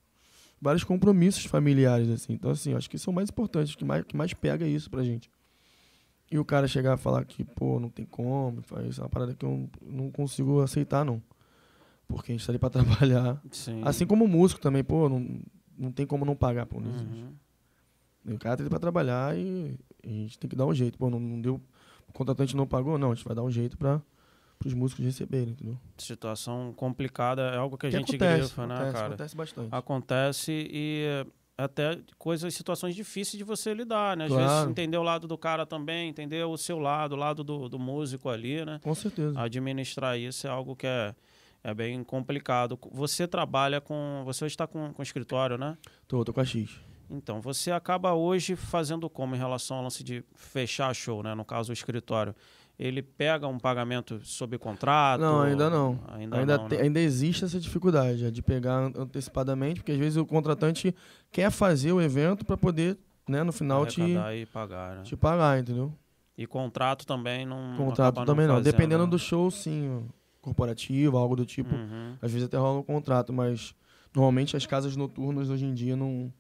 vários compromissos familiares, assim. Então, assim, acho que são é mais importantes, que mais, que mais pega é isso pra gente. E o cara chegar a falar que, pô, não tem como, faz é uma parada que eu não consigo aceitar, não. Porque a gente tá ali pra <laughs> trabalhar. Sim. Assim como o músico também, pô, não, não tem como não pagar, pô. Não uhum. O cara tá ali pra trabalhar e a gente tem que dar um jeito. Pô, não, não deu. O contratante não pagou, não. A gente vai dar um jeito pra os músicos receberem, entendeu? Situação complicada é algo que a que gente acontece, grifa, né, acontece, né, cara? Acontece bastante. Acontece e até coisas, situações difíceis de você lidar, né? Às claro. vezes entender o lado do cara também, entender o seu lado, o lado do, do músico ali, né? Com certeza. Administrar isso é algo que é, é bem complicado. Você trabalha com. Você hoje está com, com escritório, né? Tô, tô com a X. Então, você acaba hoje fazendo como em relação ao lance de fechar show, né? No caso, o escritório ele pega um pagamento sob contrato? Não, ainda não. Ainda, ainda, não, te, né? ainda existe essa dificuldade é de pegar antecipadamente, porque às vezes o contratante quer fazer o evento para poder, né, no final te pagar, né? te pagar, entendeu? E contrato também não. Contrato também não. não. Dependendo né? do show, sim, corporativo, algo do tipo. Uhum. Às vezes até rola um contrato, mas normalmente as casas noturnas hoje em dia não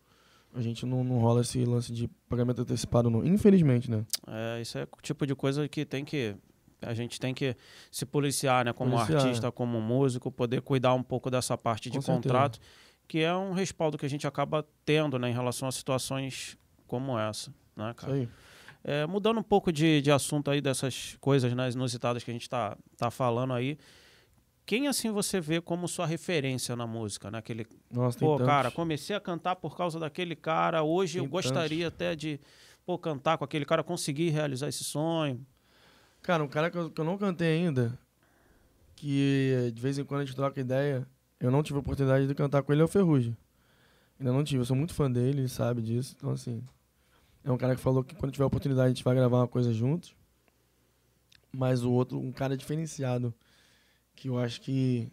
a gente não, não rola esse lance de pagamento antecipado, não. Infelizmente, né? É, isso é o tipo de coisa que tem que. A gente tem que se policiar, né? Como policiar. artista, é. como músico, poder cuidar um pouco dessa parte de contrato, que é um respaldo que a gente acaba tendo, né? Em relação a situações como essa, né, cara? Isso aí. É, mudando um pouco de, de assunto aí dessas coisas né, inusitadas que a gente está tá falando aí, quem assim você vê como sua referência na música, naquele, Nossa, pô, cara, comecei a cantar por causa daquele cara, hoje tem eu gostaria tantos. até de, pô, cantar com aquele cara, conseguir realizar esse sonho. Cara, um cara que eu, que eu não cantei ainda, que de vez em quando a gente troca ideia, eu não tive a oportunidade de cantar com ele, é o Ferrugem. Ainda não tive, eu sou muito fã dele, sabe disso, então assim, é um cara que falou que quando tiver a oportunidade a gente vai gravar uma coisa juntos. Mas o outro, um cara diferenciado, que eu acho que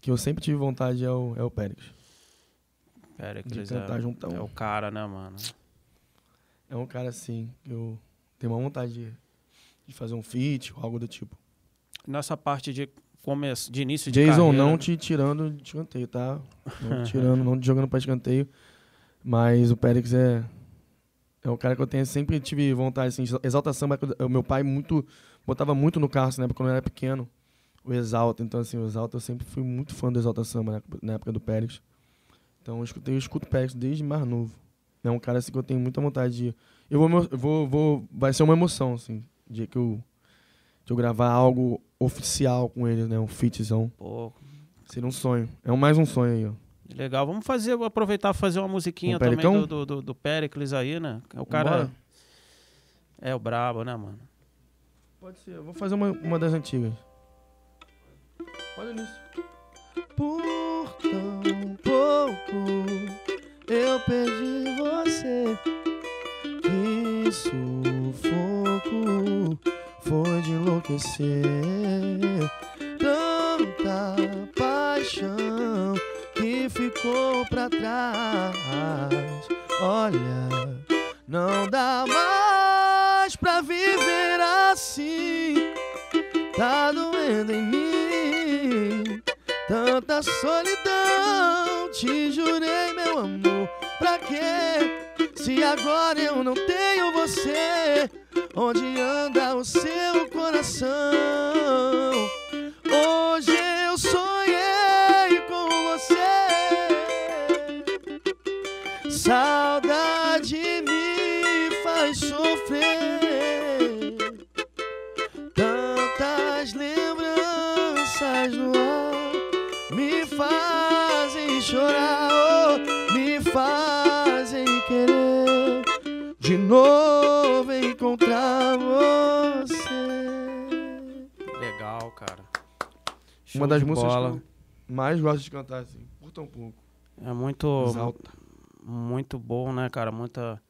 que eu sempre tive vontade é o, é o Péricles. Péricles de é cantar é, juntão. é o cara, né, mano? É um cara assim, eu tenho uma vontade de, de fazer um feat ou algo do tipo. Nessa parte de começo, de início de Jason carreira... não te tirando de escanteio, tá? Não te tirando, não te jogando para escanteio, mas o Péricles é é um cara que eu tenho, sempre tive vontade assim, exaltação, meu pai muito botava muito no carro, né, quando eu era pequeno o Exalta. Então, assim, o Exalta, eu sempre fui muito fã do Exalta Samba né, na época do Pérez. Então, eu, escutei, eu escuto o Pérez desde mais novo. É um cara assim, que eu tenho muita vontade de. Eu vou, eu vou, vou. Vai ser uma emoção, assim, dia que eu, que eu gravar algo oficial com ele, né? Um fitzão. Pô. Seria um sonho. É mais um sonho aí, ó. Legal, vamos fazer, aproveitar fazer uma musiquinha um também do, do, do, do aí, né? É o cara Bora. é o brabo, né, mano? Pode ser, eu vou fazer uma, uma das antigas. Olha isso. Por tão pouco eu perdi você. Que sufoco foi de enlouquecer. Tanta paixão que ficou pra trás. Olha, não dá mais pra viver assim. Tá doendo em mim Tanta solidão, te jurei, meu amor. Pra quê? Se agora eu não tenho você, onde anda o seu coração? novo encontrar você. Legal, cara. Show Uma das músicas bola. que eu mais gosto de cantar, assim. Curta um pouco. É muito. Exalta. Muito bom, né, cara? Muita.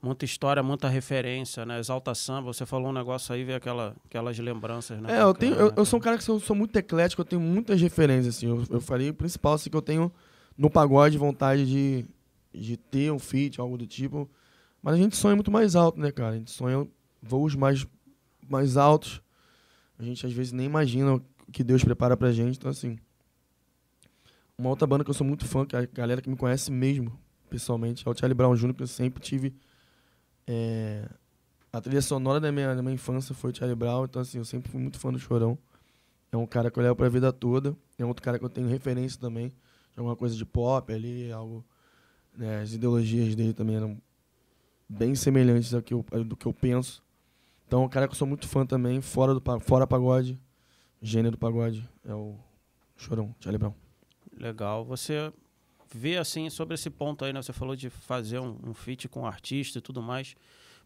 Muita história, muita referência, né? Exalta samba, você falou um negócio aí, veio aquela, aquelas lembranças, né? É, eu, tenho, eu, eu sou um cara que sou, sou, muito eclético, eu tenho muitas referências, assim. Eu, eu falei o principal, assim, que eu tenho no pagode vontade de, de ter um feat, algo do tipo. Mas a gente sonha muito mais alto, né, cara? A gente sonha voos mais, mais altos. A gente às vezes nem imagina o que Deus prepara pra gente. Então, assim. Uma outra banda que eu sou muito fã, que é a galera que me conhece mesmo, pessoalmente, é o Charlie Brown Jr., que eu sempre tive. É, a trilha sonora da minha, da minha infância foi Charlie Brown, então, assim, eu sempre fui muito fã do Chorão. É um cara que eu levo pra vida toda. É outro cara que eu tenho referência também. alguma coisa de pop ali, algo. Né, as ideologias dele também eram bem semelhantes ao que eu, do que eu penso. Então, o cara que eu sou muito fã também, fora do fora pagode, gênero do pagode, é o Chorão, Charlie Brown. Legal. Você vê, assim, sobre esse ponto aí, né? Você falou de fazer um, um feat com um artista e tudo mais.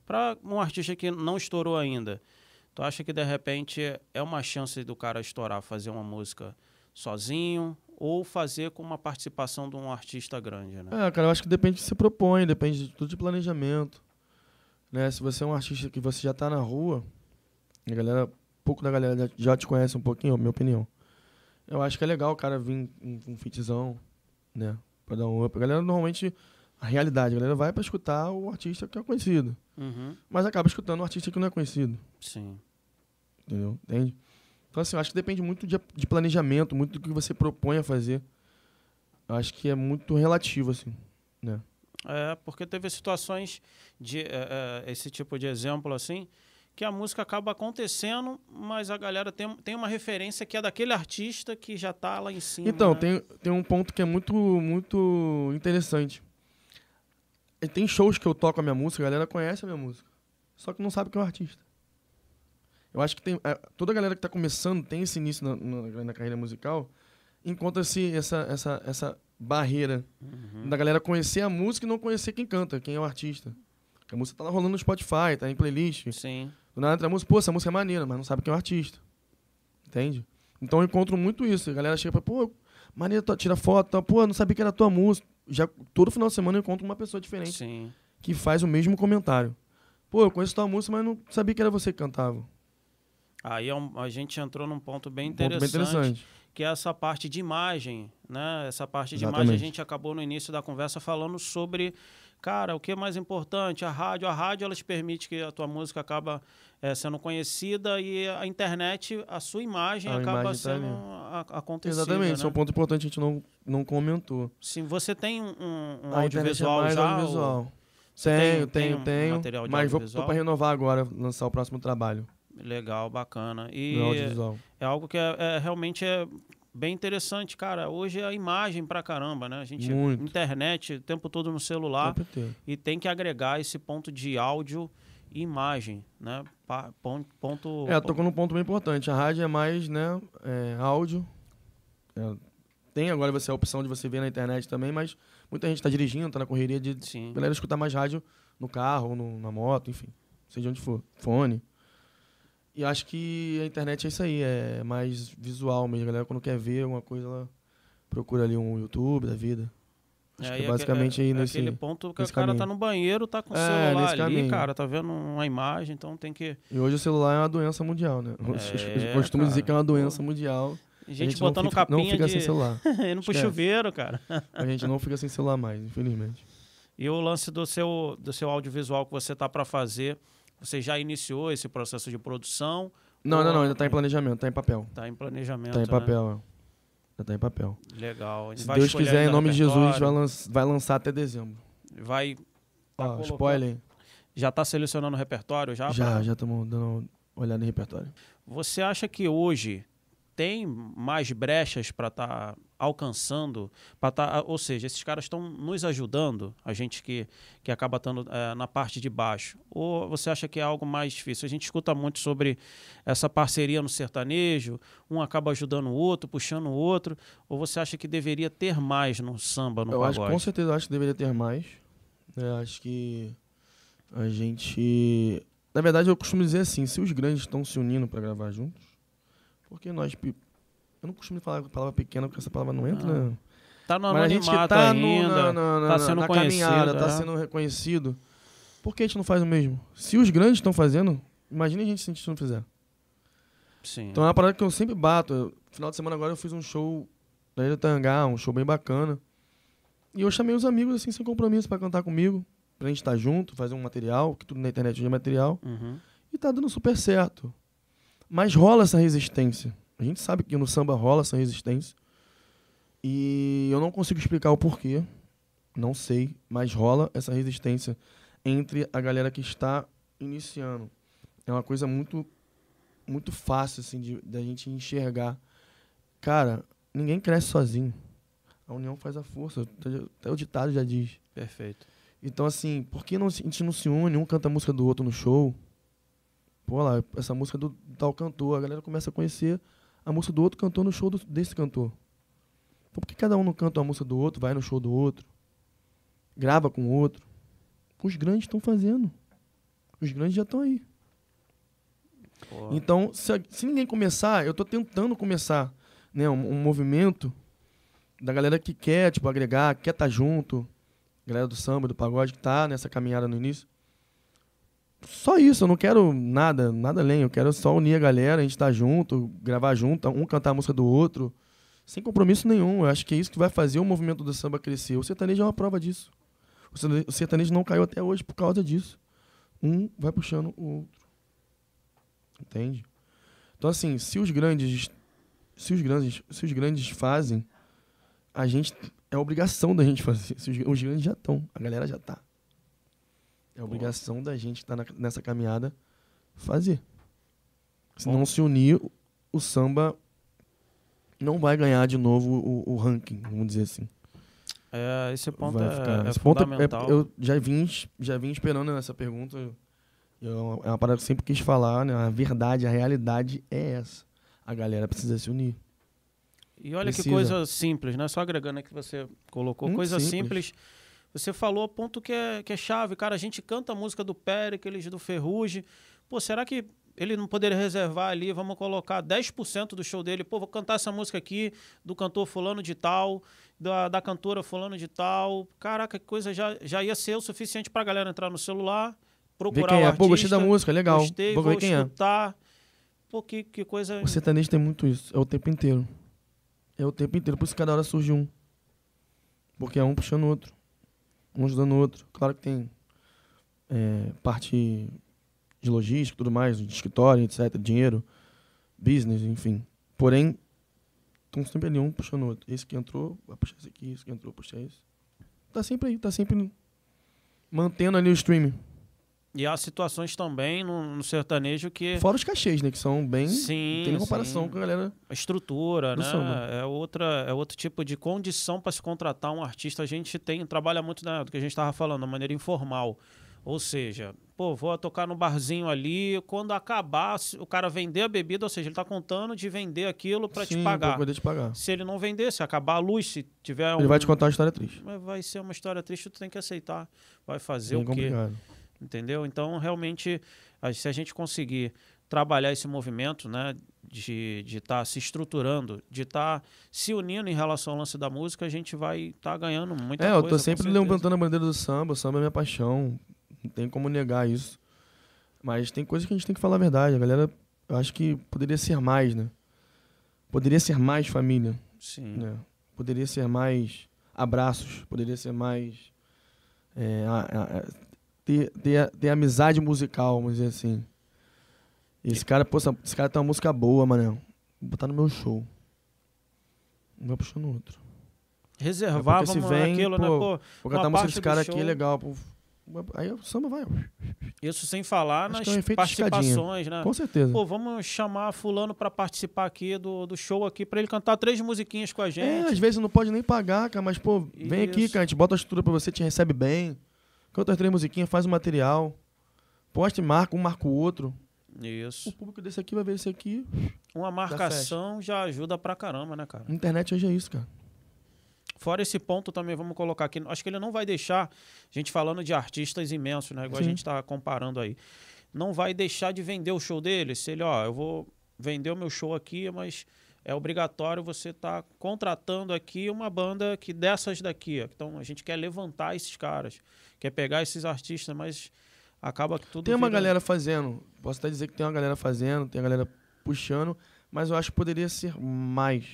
Para um artista que não estourou ainda, tu acha que, de repente, é uma chance do cara estourar, fazer uma música sozinho, ou fazer com uma participação de um artista grande, né? É, cara, eu acho que depende do que você propõe, depende de tudo de planejamento. Né? Se você é um artista que você já está na rua, a galera, pouco da galera já te conhece um pouquinho, minha opinião. Eu acho que é legal o cara vir um, um fitzão, né? Pra dar um up. A galera normalmente, a realidade, a galera vai para escutar o artista que é conhecido. Uhum. Mas acaba escutando o artista que não é conhecido. Sim. Entendeu? Entende? Então, assim, eu acho que depende muito de, de planejamento, muito do que você propõe a fazer. Eu acho que é muito relativo, assim, né? É, porque teve situações de é, é, esse tipo de exemplo, assim, que a música acaba acontecendo, mas a galera tem, tem uma referência que é daquele artista que já está lá em cima. Então, né? tem, tem um ponto que é muito, muito interessante. tem shows que eu toco a minha música, a galera conhece a minha música. Só que não sabe quem é o artista. Eu acho que tem, é, toda a galera que está começando tem esse início na, na, na carreira musical, encontra-se essa, essa, essa barreira uhum. da galera conhecer a música e não conhecer quem canta, quem é o artista. Porque a música tá lá rolando no Spotify, tá em playlist. Sim. Do nada entra a música, pô, essa música é maneira, mas não sabe quem é o artista. Entende? Então eu encontro muito isso. A galera chega e fala, pô, maneira, tira foto, pô, não sabia que era a tua música. Já, todo final de semana eu encontro uma pessoa diferente Sim. que faz o mesmo comentário. Pô, eu conheço tua música, mas não sabia que era você que cantava. Aí é a gente entrou num ponto bem, interessante, ponto bem interessante, que é essa parte de imagem, né? Essa parte de Exatamente. imagem a gente acabou no início da conversa falando sobre, cara, o que é mais importante? A rádio, a rádio ela te permite que a tua música acaba é, sendo conhecida e a internet, a sua imagem a acaba imagem tá sendo tá acontecida. Exatamente, né? esse é um né? ponto importante a gente não, não comentou. Sim, você tem um, um ah, é audiovisual é já? Audiovisual. Ou... Tenho, tenho, tenho, tenho, mas vou, para renovar agora, lançar o próximo trabalho. Legal, bacana. E é, é, algo que é, é, realmente é bem interessante, cara. Hoje é a imagem pra caramba, né? A gente Muito. internet o tempo todo no celular e tem que agregar esse ponto de áudio e imagem, né? Pa, ponto, ponto, é, tocou num ponto bem importante. A rádio é mais, né, é, áudio. É, tem agora você a opção de você ver na internet também, mas muita gente está dirigindo, está na correria de Sim. galera escutar mais rádio no carro, no, na moto, enfim, seja onde for, fone. E acho que a internet é isso aí, é mais visual mesmo. A galera quando quer ver alguma coisa, ela procura ali um YouTube da vida. Acho é, que é basicamente é, aí nesse. Aquele ponto que o cara tá caminho. tá no banheiro, tá com o é, celular ali, caminho. cara, tá vendo uma imagem, então tem que. E hoje o celular é uma doença mundial, né? Eu é, <laughs> costumo dizer que é uma doença mundial. Gente, a gente botando não fica, capinha não fica de... sem celular. Indo <laughs> pro chuveiro, cara. <laughs> a gente não fica sem celular mais, infelizmente. E o lance do seu, do seu audiovisual que você tá para fazer, você já iniciou esse processo de produção? Não, não, não, é ainda está tá tá em planejamento, está em né? papel. Está em planejamento. Está em papel, né? em papel. Legal. Se Deus quiser, em nome de Jesus, vai, lança, vai lançar até dezembro. Vai. Tá ah, spoiler. Já está selecionando o repertório já? Já, pra... já estamos dando uma olhada em repertório. Você acha que hoje tem mais brechas para estar tá alcançando, para tá, ou seja, esses caras estão nos ajudando, a gente que, que acaba estando é, na parte de baixo. Ou você acha que é algo mais difícil? A gente escuta muito sobre essa parceria no sertanejo, um acaba ajudando o outro, puxando o outro, ou você acha que deveria ter mais no samba, no eu pagode? Acho, com certeza acho que deveria ter mais. Né? Eu acho que a gente... Na verdade, eu costumo dizer assim, se os grandes estão se unindo para gravar juntos, porque nós. Eu não costumo falar palavra pequena, porque essa palavra não entra, não. Ah. Né? Tá no Mas a gente que tá ainda, no, na, na, tá sendo na caminhada, tá é? sendo reconhecido. Por que a gente não faz o mesmo? Se os grandes estão fazendo, imagina a gente se a gente não fizer. Sim. Então é uma parada que eu sempre bato. Eu, final de semana agora eu fiz um show da Ilha Tangá, um show bem bacana. E eu chamei os amigos, assim, sem compromisso, para cantar comigo. Pra gente estar tá junto, fazer um material, que tudo na internet hoje é material. Uhum. E tá dando super certo. Mas rola essa resistência. A gente sabe que no samba rola essa resistência. E eu não consigo explicar o porquê. Não sei, mas rola essa resistência entre a galera que está iniciando. É uma coisa muito muito fácil assim de da gente enxergar. Cara, ninguém cresce sozinho. A união faz a força, até o ditado já diz. Perfeito. Então assim, por que não, a gente não se une, um canta a música do outro no show? Pô, lá, essa música do tal cantor. A galera começa a conhecer a música do outro cantor no show do, desse cantor. Então, por que cada um não canta a música do outro, vai no show do outro, grava com o outro? Os grandes estão fazendo. Os grandes já estão aí. Porra. Então, se, se, ninguém começar, eu estou tentando começar né, um, um, movimento da galera que quer tipo, agregar, quer estar tá junto, galera do samba, do pagode, que está nessa caminhada no início, só isso, eu não quero nada, nada além. Eu quero só unir a galera, a gente estar tá junto, gravar junto, um cantar a música do outro, sem compromisso nenhum. Eu acho que é isso que vai fazer o movimento do samba crescer. O sertanejo é uma prova disso. O sertanejo não caiu até hoje por causa disso. Um vai puxando o outro. Entende? Então, assim, se os grandes. Se os grandes, se os grandes fazem, a gente. É obrigação da gente fazer. Os, os grandes já estão, a galera já está é obrigação Pô. da gente estar tá nessa caminhada fazer. Se não se unir, o samba não vai ganhar de novo o, o ranking, vamos dizer assim. É, esse ponto vai é ficar. é, esse ponto é- é fundamental. É, eu já vim, já vim esperando essa pergunta. Eu, é uma parada que eu sempre quis falar, né? A verdade, a realidade é essa. A galera precisa se unir. E olha precisa. que coisa simples, né? Só agregando aqui que você colocou, Muito coisa simples, simples você falou ponto que é, que é chave, cara. A gente canta a música do Péricles, do Ferrugem. Pô, será que ele não poderia reservar ali? Vamos colocar 10% do show dele. Pô, vou cantar essa música aqui do cantor Fulano de Tal, da, da cantora Fulano de Tal. Caraca, que coisa já, já ia ser o suficiente pra galera entrar no celular, procurar quem é. o artista. Pô, gostei da música, legal. Gostei, vou, vou quem é. escutar. É. Pô, que, que coisa. O sertanejo tem muito isso. É o tempo inteiro. É o tempo inteiro. Por isso que cada hora surge um. Porque é um puxando o outro um ajudando o outro. Claro que tem é, parte de logística tudo mais, de escritório, etc., dinheiro, business, enfim. Porém, estão sempre ali um puxando o outro. Esse que entrou, vai puxar esse aqui, esse que entrou, puxa esse. Tá sempre aí, tá sempre mantendo ali o streaming. E há situações também no, no, sertanejo que. Fora os cachês, né? Que são bem. Sim. Tem comparação sim. com a galera. A estrutura, né? Samba. É, outra, é outro tipo de condição para se contratar um artista. A gente tem, trabalha muito né, do que a gente estava falando, da maneira informal. Ou seja, pô, vou tocar no barzinho ali, quando acabar, o cara vender a bebida, ou seja, ele está contando de vender aquilo para te pagar. Pra poder te pagar. Se ele não vender, se acabar a luz, se tiver um... Ele vai te contar uma história triste. Mas vai ser uma história triste, tu tem que aceitar. Vai fazer Bem o quê? Complicado entendeu? Então, realmente, se a gente conseguir trabalhar esse movimento, né, de estar tá se estruturando, de estar tá se unindo em relação ao lance da música, a gente vai estar tá ganhando muita coisa. É, eu tô sempre levantando a bandeira do samba, o samba é minha paixão, não tem como negar isso. Mas tem coisas que a gente tem que falar a verdade, a galera, eu acho que poderia ser mais, né? Poderia ser mais família. Sim. Né? Poderia ser mais abraços, poderia ser mais é, a, a, ter, ter, ter amizade musical, vamos dizer assim. E esse cara, pô, esse cara tem uma música boa, mano. Vou botar no meu show. Não vai puxando no outro. Reservar, é se vem, aquilo, pô, né? Pô, vou cantar a música desse cara aqui, legal. Pô. Aí o samba vai. Isso sem falar Acho nas é um participações, né? Com certeza. Pô, vamos chamar fulano para participar aqui do, do show aqui, para ele cantar três musiquinhas com a é, gente. É, às vezes não pode nem pagar, cara, mas, pô, vem Isso. aqui, cara, a gente bota a estrutura pra você, te recebe bem. Canta as três musiquinhas, faz o material. Poste, marca, um marca o outro. Isso. O público desse aqui vai ver esse aqui. Uma marcação já ajuda pra caramba, né, cara? Internet hoje é isso, cara. Fora esse ponto também, vamos colocar aqui. Acho que ele não vai deixar, a gente falando de artistas imensos, né? Igual Sim. a gente tá comparando aí. Não vai deixar de vender o show dele. Se ele, ó, eu vou vender o meu show aqui, mas é obrigatório você estar tá contratando aqui uma banda que dessas daqui. Ó. Então a gente quer levantar esses caras, quer pegar esses artistas, mas acaba que tudo. Tem uma vira... galera fazendo, posso até dizer que tem uma galera fazendo, tem a galera puxando, mas eu acho que poderia ser mais.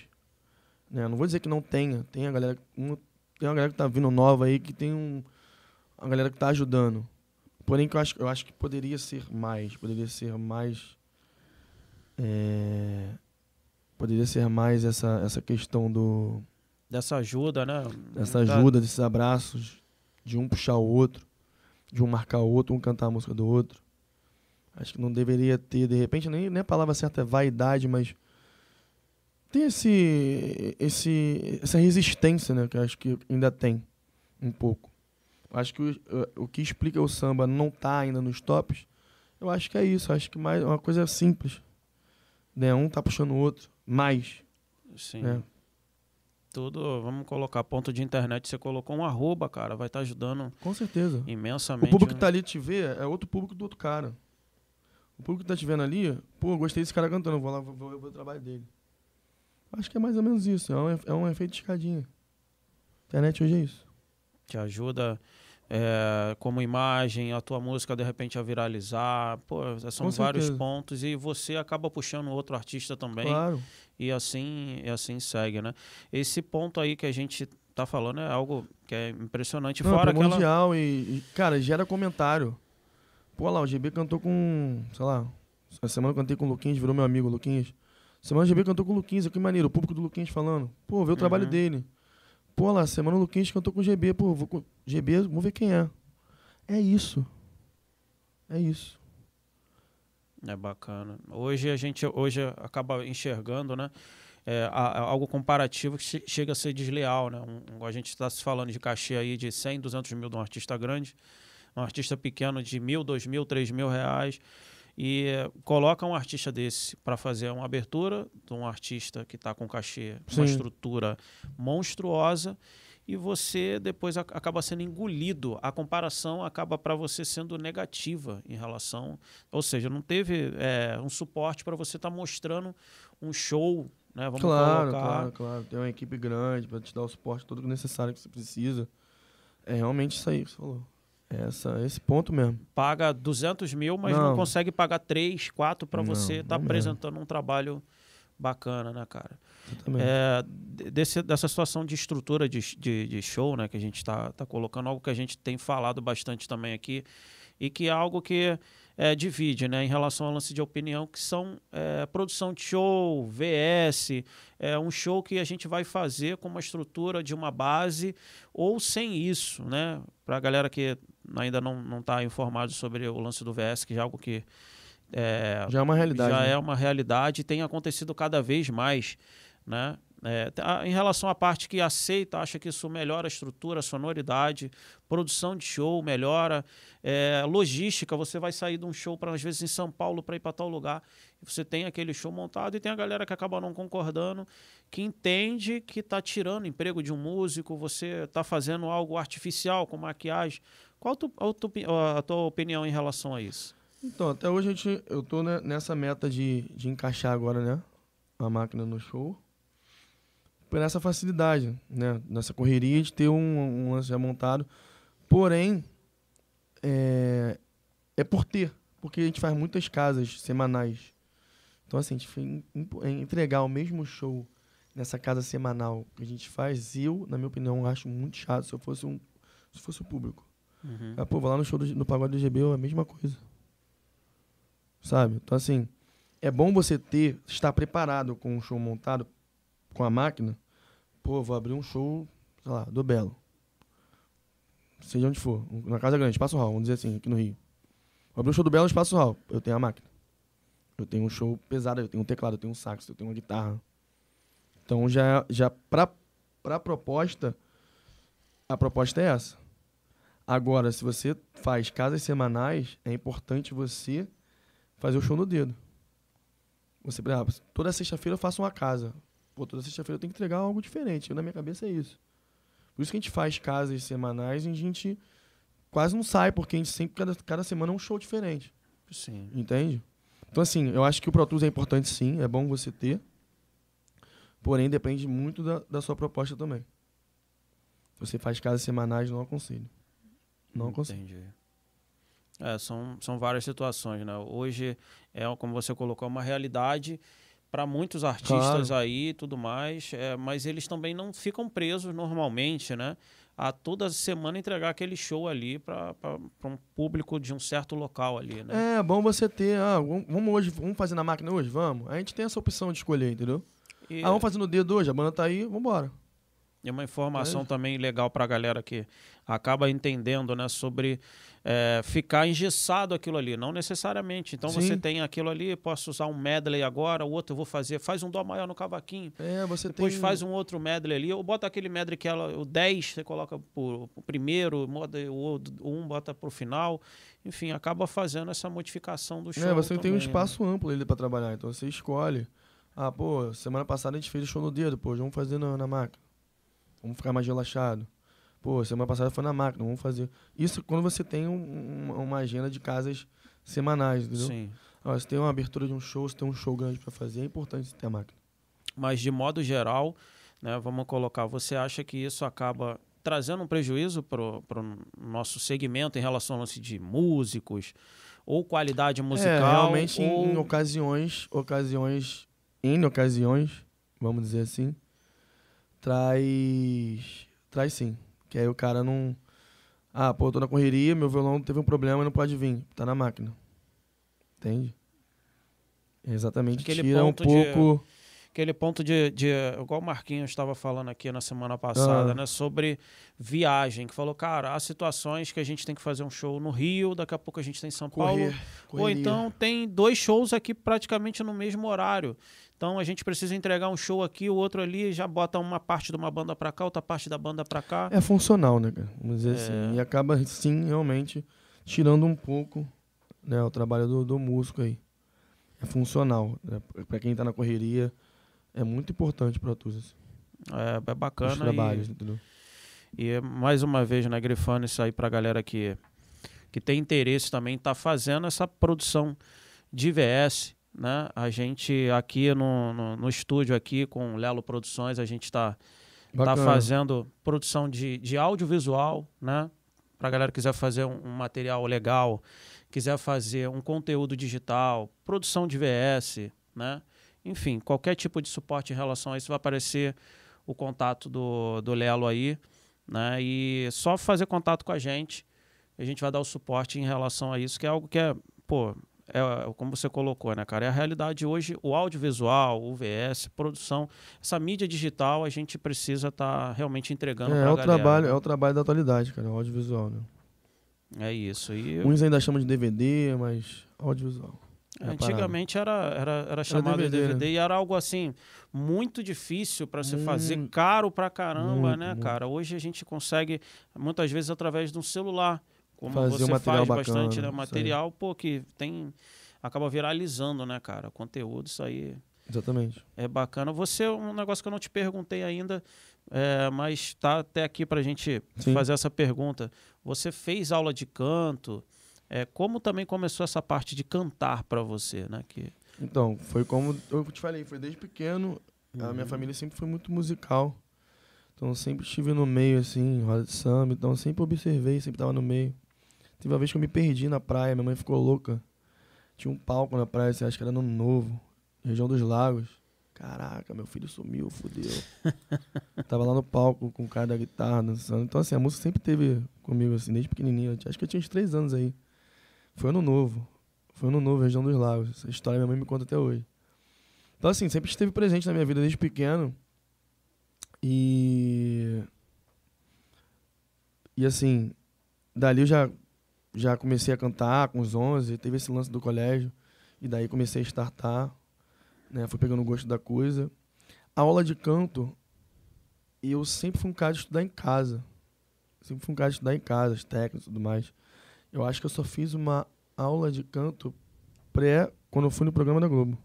Né? Não vou dizer que não tenha, tem a galera, tem uma galera que tá vindo nova aí que tem um, a galera que tá ajudando. Porém, que eu acho, eu acho que poderia ser mais, poderia ser mais. É Poderia ser mais essa, essa questão do. Dessa ajuda, né? Dessa tá. ajuda, desses abraços, de um puxar o outro, de um marcar o outro, um cantar a música do outro. Acho que não deveria ter, de repente, nem, nem a palavra certa é vaidade, mas tem esse, esse, essa resistência, né? Que acho que ainda tem um pouco. Acho que o, o que explica o samba não tá ainda nos tops, eu acho que é isso. Acho que mais uma coisa é simples. Né? Um tá puxando o outro mais. Sim. Né? Tudo, vamos colocar ponto de internet. Você colocou um arroba, cara, vai estar tá ajudando. Com certeza. Imensamente. O público né? que tá ali te vê é outro público do outro cara. O público que tá te vendo ali, pô, gostei desse cara cantando, vou lá, vou, ver o trabalho dele. Acho que é mais ou menos isso. É um, é um efeito de escadinha. Internet hoje é isso. Te ajuda é, como imagem, a tua música de repente a viralizar. Pô, são Com vários certeza. pontos e você acaba puxando outro artista também. Claro. E assim, e assim segue, né? Esse ponto aí que a gente tá falando é algo que é impressionante. Não, Fora é mundial e, e, cara, gera comentário. Pô, lá, o GB cantou com, sei lá, essa semana eu cantei com o Luquinhas, virou meu amigo Luquinhas. Semana o GB cantou com o Luquinhas, que maneiro, o público do Luquinhas falando. Pô, vê o trabalho uhum. dele. Pô, lá, semana o Luquinhas cantou com o GB. Pô, vou com GB, vamos ver quem é. É isso. É isso. É bacana. Hoje a gente hoje acaba enxergando, né? É, a, a algo comparativo que chega a ser desleal, né? Um, a gente está se falando de cachê aí de 100, 200 mil de um artista grande, um artista pequeno de mil, dois mil, três mil reais e coloca um artista desse para fazer uma abertura de um artista que está com cachê, Sim. uma estrutura monstruosa e você depois acaba sendo engolido. A comparação acaba para você sendo negativa em relação, ou seja, não teve é, um suporte para você estar tá mostrando um show, né? Vamos claro, colocar. claro, claro. Tem uma equipe grande para te dar o suporte todo necessário que você precisa. É realmente isso aí que você falou. Essa, esse ponto mesmo. Paga 200 mil, mas não, não consegue pagar 3, 4 para você estar tá apresentando mesmo. um trabalho bacana, né, cara? É, desse, dessa situação de estrutura de, de, de show, né, que a gente está tá colocando, algo que a gente tem falado bastante também aqui, e que é algo que é, divide né, em relação ao lance de opinião, que são é, produção de show, VS, é, um show que a gente vai fazer com uma estrutura de uma base ou sem isso, né? Para a galera que ainda não está informado sobre o lance do VS, que é algo que. É, já é uma realidade. Já né? é uma realidade e tem acontecido cada vez mais. Né? É, em relação à parte que aceita, acha que isso melhora a estrutura, a sonoridade, produção de show melhora, é, logística, você vai sair de um show, para às vezes, em São Paulo para ir para tal lugar, você tem aquele show montado e tem a galera que acaba não concordando, que entende que está tirando emprego de um músico, você está fazendo algo artificial com maquiagem. Qual a tua, a, tua, opinião em relação a isso? Então, até hoje eu estou né, nessa meta de, de encaixar agora né, a máquina no show por essa facilidade, né? Nessa correria de ter um, um lance já montado. Porém, é, é por ter, porque a gente faz muitas casas semanais. Então, assim, a gente foi entregar o mesmo show nessa casa semanal que a gente faz, eu, na minha opinião, acho muito chato se eu fosse um se fosse o público. Uhum. Ah, pô, vou lá no show do, no pagode do GB, é a mesma coisa. Sabe? Então, assim, é bom você ter, estar preparado com um show montado com a máquina, pô, vou abrir um show, sei lá, do Belo. Seja onde for, na Casa Grande, Espaço Hall, vamos dizer assim, aqui no Rio. Vou abrir um show do Belo Espaço Hall, eu tenho a máquina. Eu tenho um show pesado, eu tenho um teclado, eu tenho um sax, eu tenho uma guitarra. Então já, já pra, pra proposta, a proposta é essa. Agora, se você faz casas semanais, é importante você fazer o show no dedo. Você, ah, toda sexta-feira eu faço uma casa pô, toda sexta-feira eu tenho que entregar algo diferente. Eu, na minha cabeça é isso. Por isso que a gente faz casas semanais e a gente quase não sai, porque a gente sempre, cada, cada semana é um show diferente. Sim. Entende? Então, assim, eu acho que o Pro Tools é importante sim, é bom você ter. Porém, depende muito da, da sua proposta também. Se você faz casas semanais, não aconselho. Não aconselho. Entendi. É, são, são várias situações, né? Hoje, é, como você colocou, é uma realidade para muitos artistas claro. aí e tudo mais, é, mas eles também não ficam presos normalmente, né? A toda semana entregar aquele show ali para um público de um certo local ali, né? É bom você ter, ah, vamos hoje, vamos fazer na máquina hoje, vamos. A gente tem essa opção de escolher, entendeu? E... Ah, vamos fazer no dedo hoje, a banda tá aí, vamos embora. E é uma informação é. também legal para a galera que acaba entendendo, né? Sobre é, ficar engessado aquilo ali. Não necessariamente. Então Sim. você tem aquilo ali, posso usar um medley agora, o outro eu vou fazer. Faz um dó maior no cavaquinho. É, você depois tem... faz um outro medley ali. Ou bota aquele medley que ela, o 10 você coloca pro, primeiro, o, 1 um bota o final. Enfim, acaba fazendo essa modificação do é, show. É, você também, tem um né? espaço né? amplo ali para trabalhar. Então você escolhe. Ah, pô, semana passada a gente fez o show no dedo, pô, vamos fazer na, na máquina. Vamos ficar mais relaxado. Pô, semana passada foi na máquina, vamos fazer. Isso quando você tem um, uma agenda de casas semanais, entendeu? Sim. Ah, você tem uma abertura de um show, você tem um show grande para fazer, é importante ter a máquina. Mas de modo geral, né, vamos colocar, você acha que isso acaba trazendo um prejuízo para o nosso segmento em relação ao lance de músicos ou qualidade é, musical? É, realmente ou... em ocasiões, ocasiões, em ocasiões, vamos dizer assim, traz. Traz sim. Que aí o cara não. Ah, pô, tô na correria, meu violão teve um problema e não pode vir. Tá na máquina. Entende? Exatamente. Aquele tira um pouco. De aquele ponto de, de igual o Marquinhos estava falando aqui na semana passada, ah. né, sobre viagem, que falou, cara, há situações que a gente tem que fazer um show no Rio, daqui a pouco a gente tem tá em São Correr, Paulo, correria. ou então tem dois shows aqui praticamente no mesmo horário. Então a gente precisa entregar um show aqui, o outro ali, já bota uma parte de uma banda para cá, outra parte da banda para cá. É funcional, né, cara? Vamos dizer assim. é. assim. E acaba, sim, realmente tirando um pouco né, o trabalho do, do músico aí. É funcional. Né? Para quem está na correria, é muito importante para assim. todos. É, é bacana. Os trabalhos, e, entendeu? E é mais uma vez, né, grifando isso aí para a galera que, que tem interesse também, tá fazendo essa produção de VS. Né? A gente aqui no, no, no estúdio aqui com Lelo Produções, a gente está tá, tá fazendo produção de, de audiovisual, né? Para a galera que quiser fazer um, um material legal, quiser fazer um conteúdo digital, produção de VS, né? Enfim, qualquer tipo de suporte em relação a isso vai aparecer o contato do, do Lelo aí. Né? E só fazer contato com a gente, a gente vai dar o suporte em relação a isso, que é algo que é, pô, é, é como você colocou, né, cara? É a realidade hoje, o audiovisual, o VS, produção, essa mídia digital, a gente precisa estar tá realmente entregando é, é o galera. trabalho né? É o trabalho da atualidade, cara, é o audiovisual, né? É isso. E... Uns ainda chamam de DVD, mas audiovisual. É Antigamente era, era, era chamado era DVD, DVD e era algo assim muito difícil para se hum, fazer, caro pra caramba, muito, né, muito. cara? Hoje a gente consegue, muitas vezes, através de um celular. Como Fazer você faz bacana, bastante, né? Material, pô, que tem. acaba viralizando, né, cara? Conteúdo, isso aí. Exatamente. É bacana. Você, um negócio que eu não te perguntei ainda, é, mas tá até aqui pra gente Sim. fazer essa pergunta. Você fez aula de canto? É, como também começou essa parte de cantar para você, né? Que... Então, foi como eu te falei, foi desde pequeno. Uhum. A minha uhum. família sempre foi muito musical. Então, sempre estive no meio, assim, roda de samba. Então, sempre observei, sempre estava no meio. Teve uma vez que eu me perdi na praia, minha mãe ficou louca. Tinha um palco na praia, assim, acho que era no Novo, região dos lagos. Caraca, meu filho sumiu, fudeu. <laughs> tava lá no palco com o cara da guitarra dançando. Então, assim, a música sempre teve comigo, assim, desde pequenininho. Acho que eu tinha uns três anos aí. Foi ano novo. Foi ano novo, região dos lagos. Essa história minha mãe me conta até hoje. Então, assim, sempre esteve presente na minha vida desde pequeno. E. E assim, dali eu já, já comecei a cantar com os 11, teve esse lance do colégio. E daí comecei a startar, né? Fui pegando o gosto da coisa. A aula de canto, eu sempre fui um cara de estudar em casa. Sempre fui um cara de estudar em casa, as técnicas e tudo mais. Eu acho que eu só fiz uma aula de canto pré quando eu fui no programa da Globo.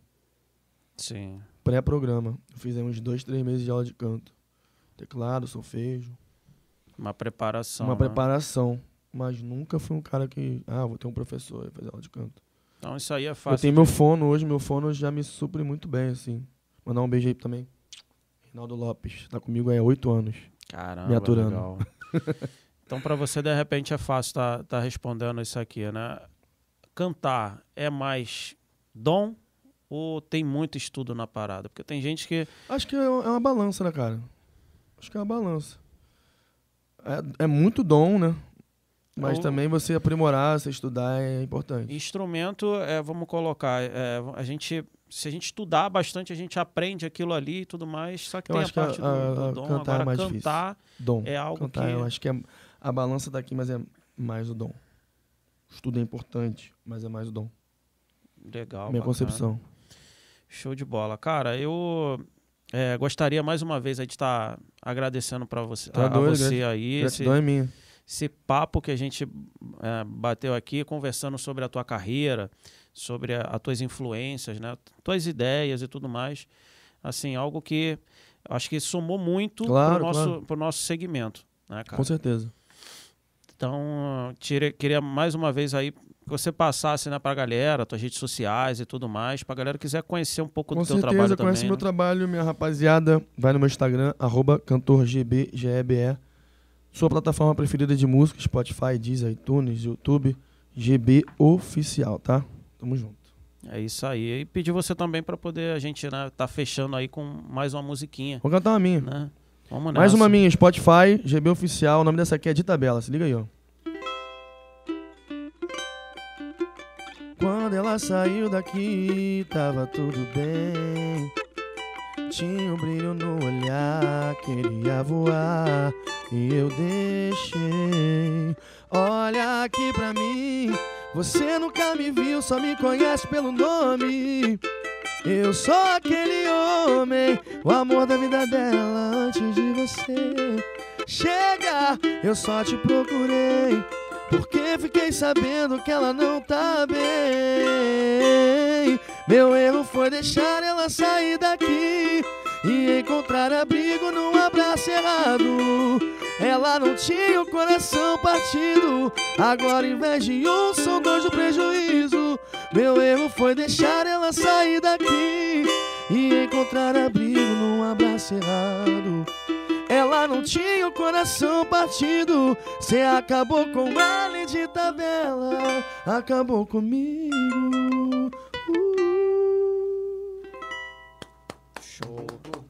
Sim. Pré-programa. Eu fiz aí uns dois, três meses de aula de canto. Teclado, solfejo. Uma preparação. Uma né? preparação. Mas nunca fui um cara que. Ah, vou ter um professor e fazer aula de canto. Então isso aí é fácil. Eu tenho de... meu fono hoje, meu fono já me supre muito bem, assim. Mandar um beijo aí também. Reinaldo Lopes, tá comigo aí há oito anos. Caramba, me aturando. legal. <laughs> Então, para você, de repente, é fácil estar tá, tá respondendo isso aqui, né? Cantar é mais dom ou tem muito estudo na parada? Porque tem gente que. Acho que é, é uma balança, né, cara? Acho que é uma balança. É, é muito dom, né? Mas também você aprimorar, você estudar é importante. Instrumento, é, vamos colocar, é, a gente. Se a gente estudar bastante, a gente aprende aquilo ali e tudo mais. Só que eu tem a parte a, do, do dom. Cantar é Agora, é mais cantar difícil. dom. é algo cantar, que... Eu acho que é a balança está aqui, mas é mais o dom. estudo é importante, mas é mais o dom. Legal. Minha bacana. concepção. Show de bola. Cara, eu é, gostaria mais uma vez de estar tá agradecendo para você, tá a, doido, a, você aí. esse, é minha. esse papo que a gente é, bateu aqui, conversando sobre a tua carreira, sobre as tuas influências, né? Tuas ideias e tudo mais. Assim, algo que acho que somou muito claro, para o nosso, claro. nosso segmento. Né, Com certeza. Então, tire, queria mais uma vez aí que você passasse né, para a galera, suas redes sociais e tudo mais, para a galera que quiser conhecer um pouco Com do seu trabalho também. Com certeza, conhece meu né? trabalho, minha rapaziada. Vai no meu Instagram, arroba cantorgbgebe. Sua plataforma preferida de música, Spotify, Deezer, iTunes, YouTube, GB Oficial, tá? Tamo junto. É isso aí. E pedir você também para poder a gente né, tá fechando aí com mais uma musiquinha. Vou cantar uma minha. Né? Vamos Mais uma minha, Spotify, GB Oficial. O nome dessa aqui é de tabela. Se liga aí, ó. Quando ela saiu daqui, tava tudo bem. Tinha um brilho no olhar, queria voar e eu deixei. Olha aqui pra mim, você nunca me viu, só me conhece pelo nome. Eu sou aquele homem, o amor da vida dela antes de você. Chega, eu só te procurei, porque fiquei sabendo que ela não tá bem. Meu erro foi deixar ela sair daqui e encontrar abrigo num abraço errado. Ela não tinha o coração partido. Agora, em vez de um, são dois do prejuízo. Meu erro foi deixar ela sair daqui e encontrar abrigo num abraço errado. Ela não tinha o coração partido. Cê acabou com ela de tabela. Acabou comigo. Uh. Show.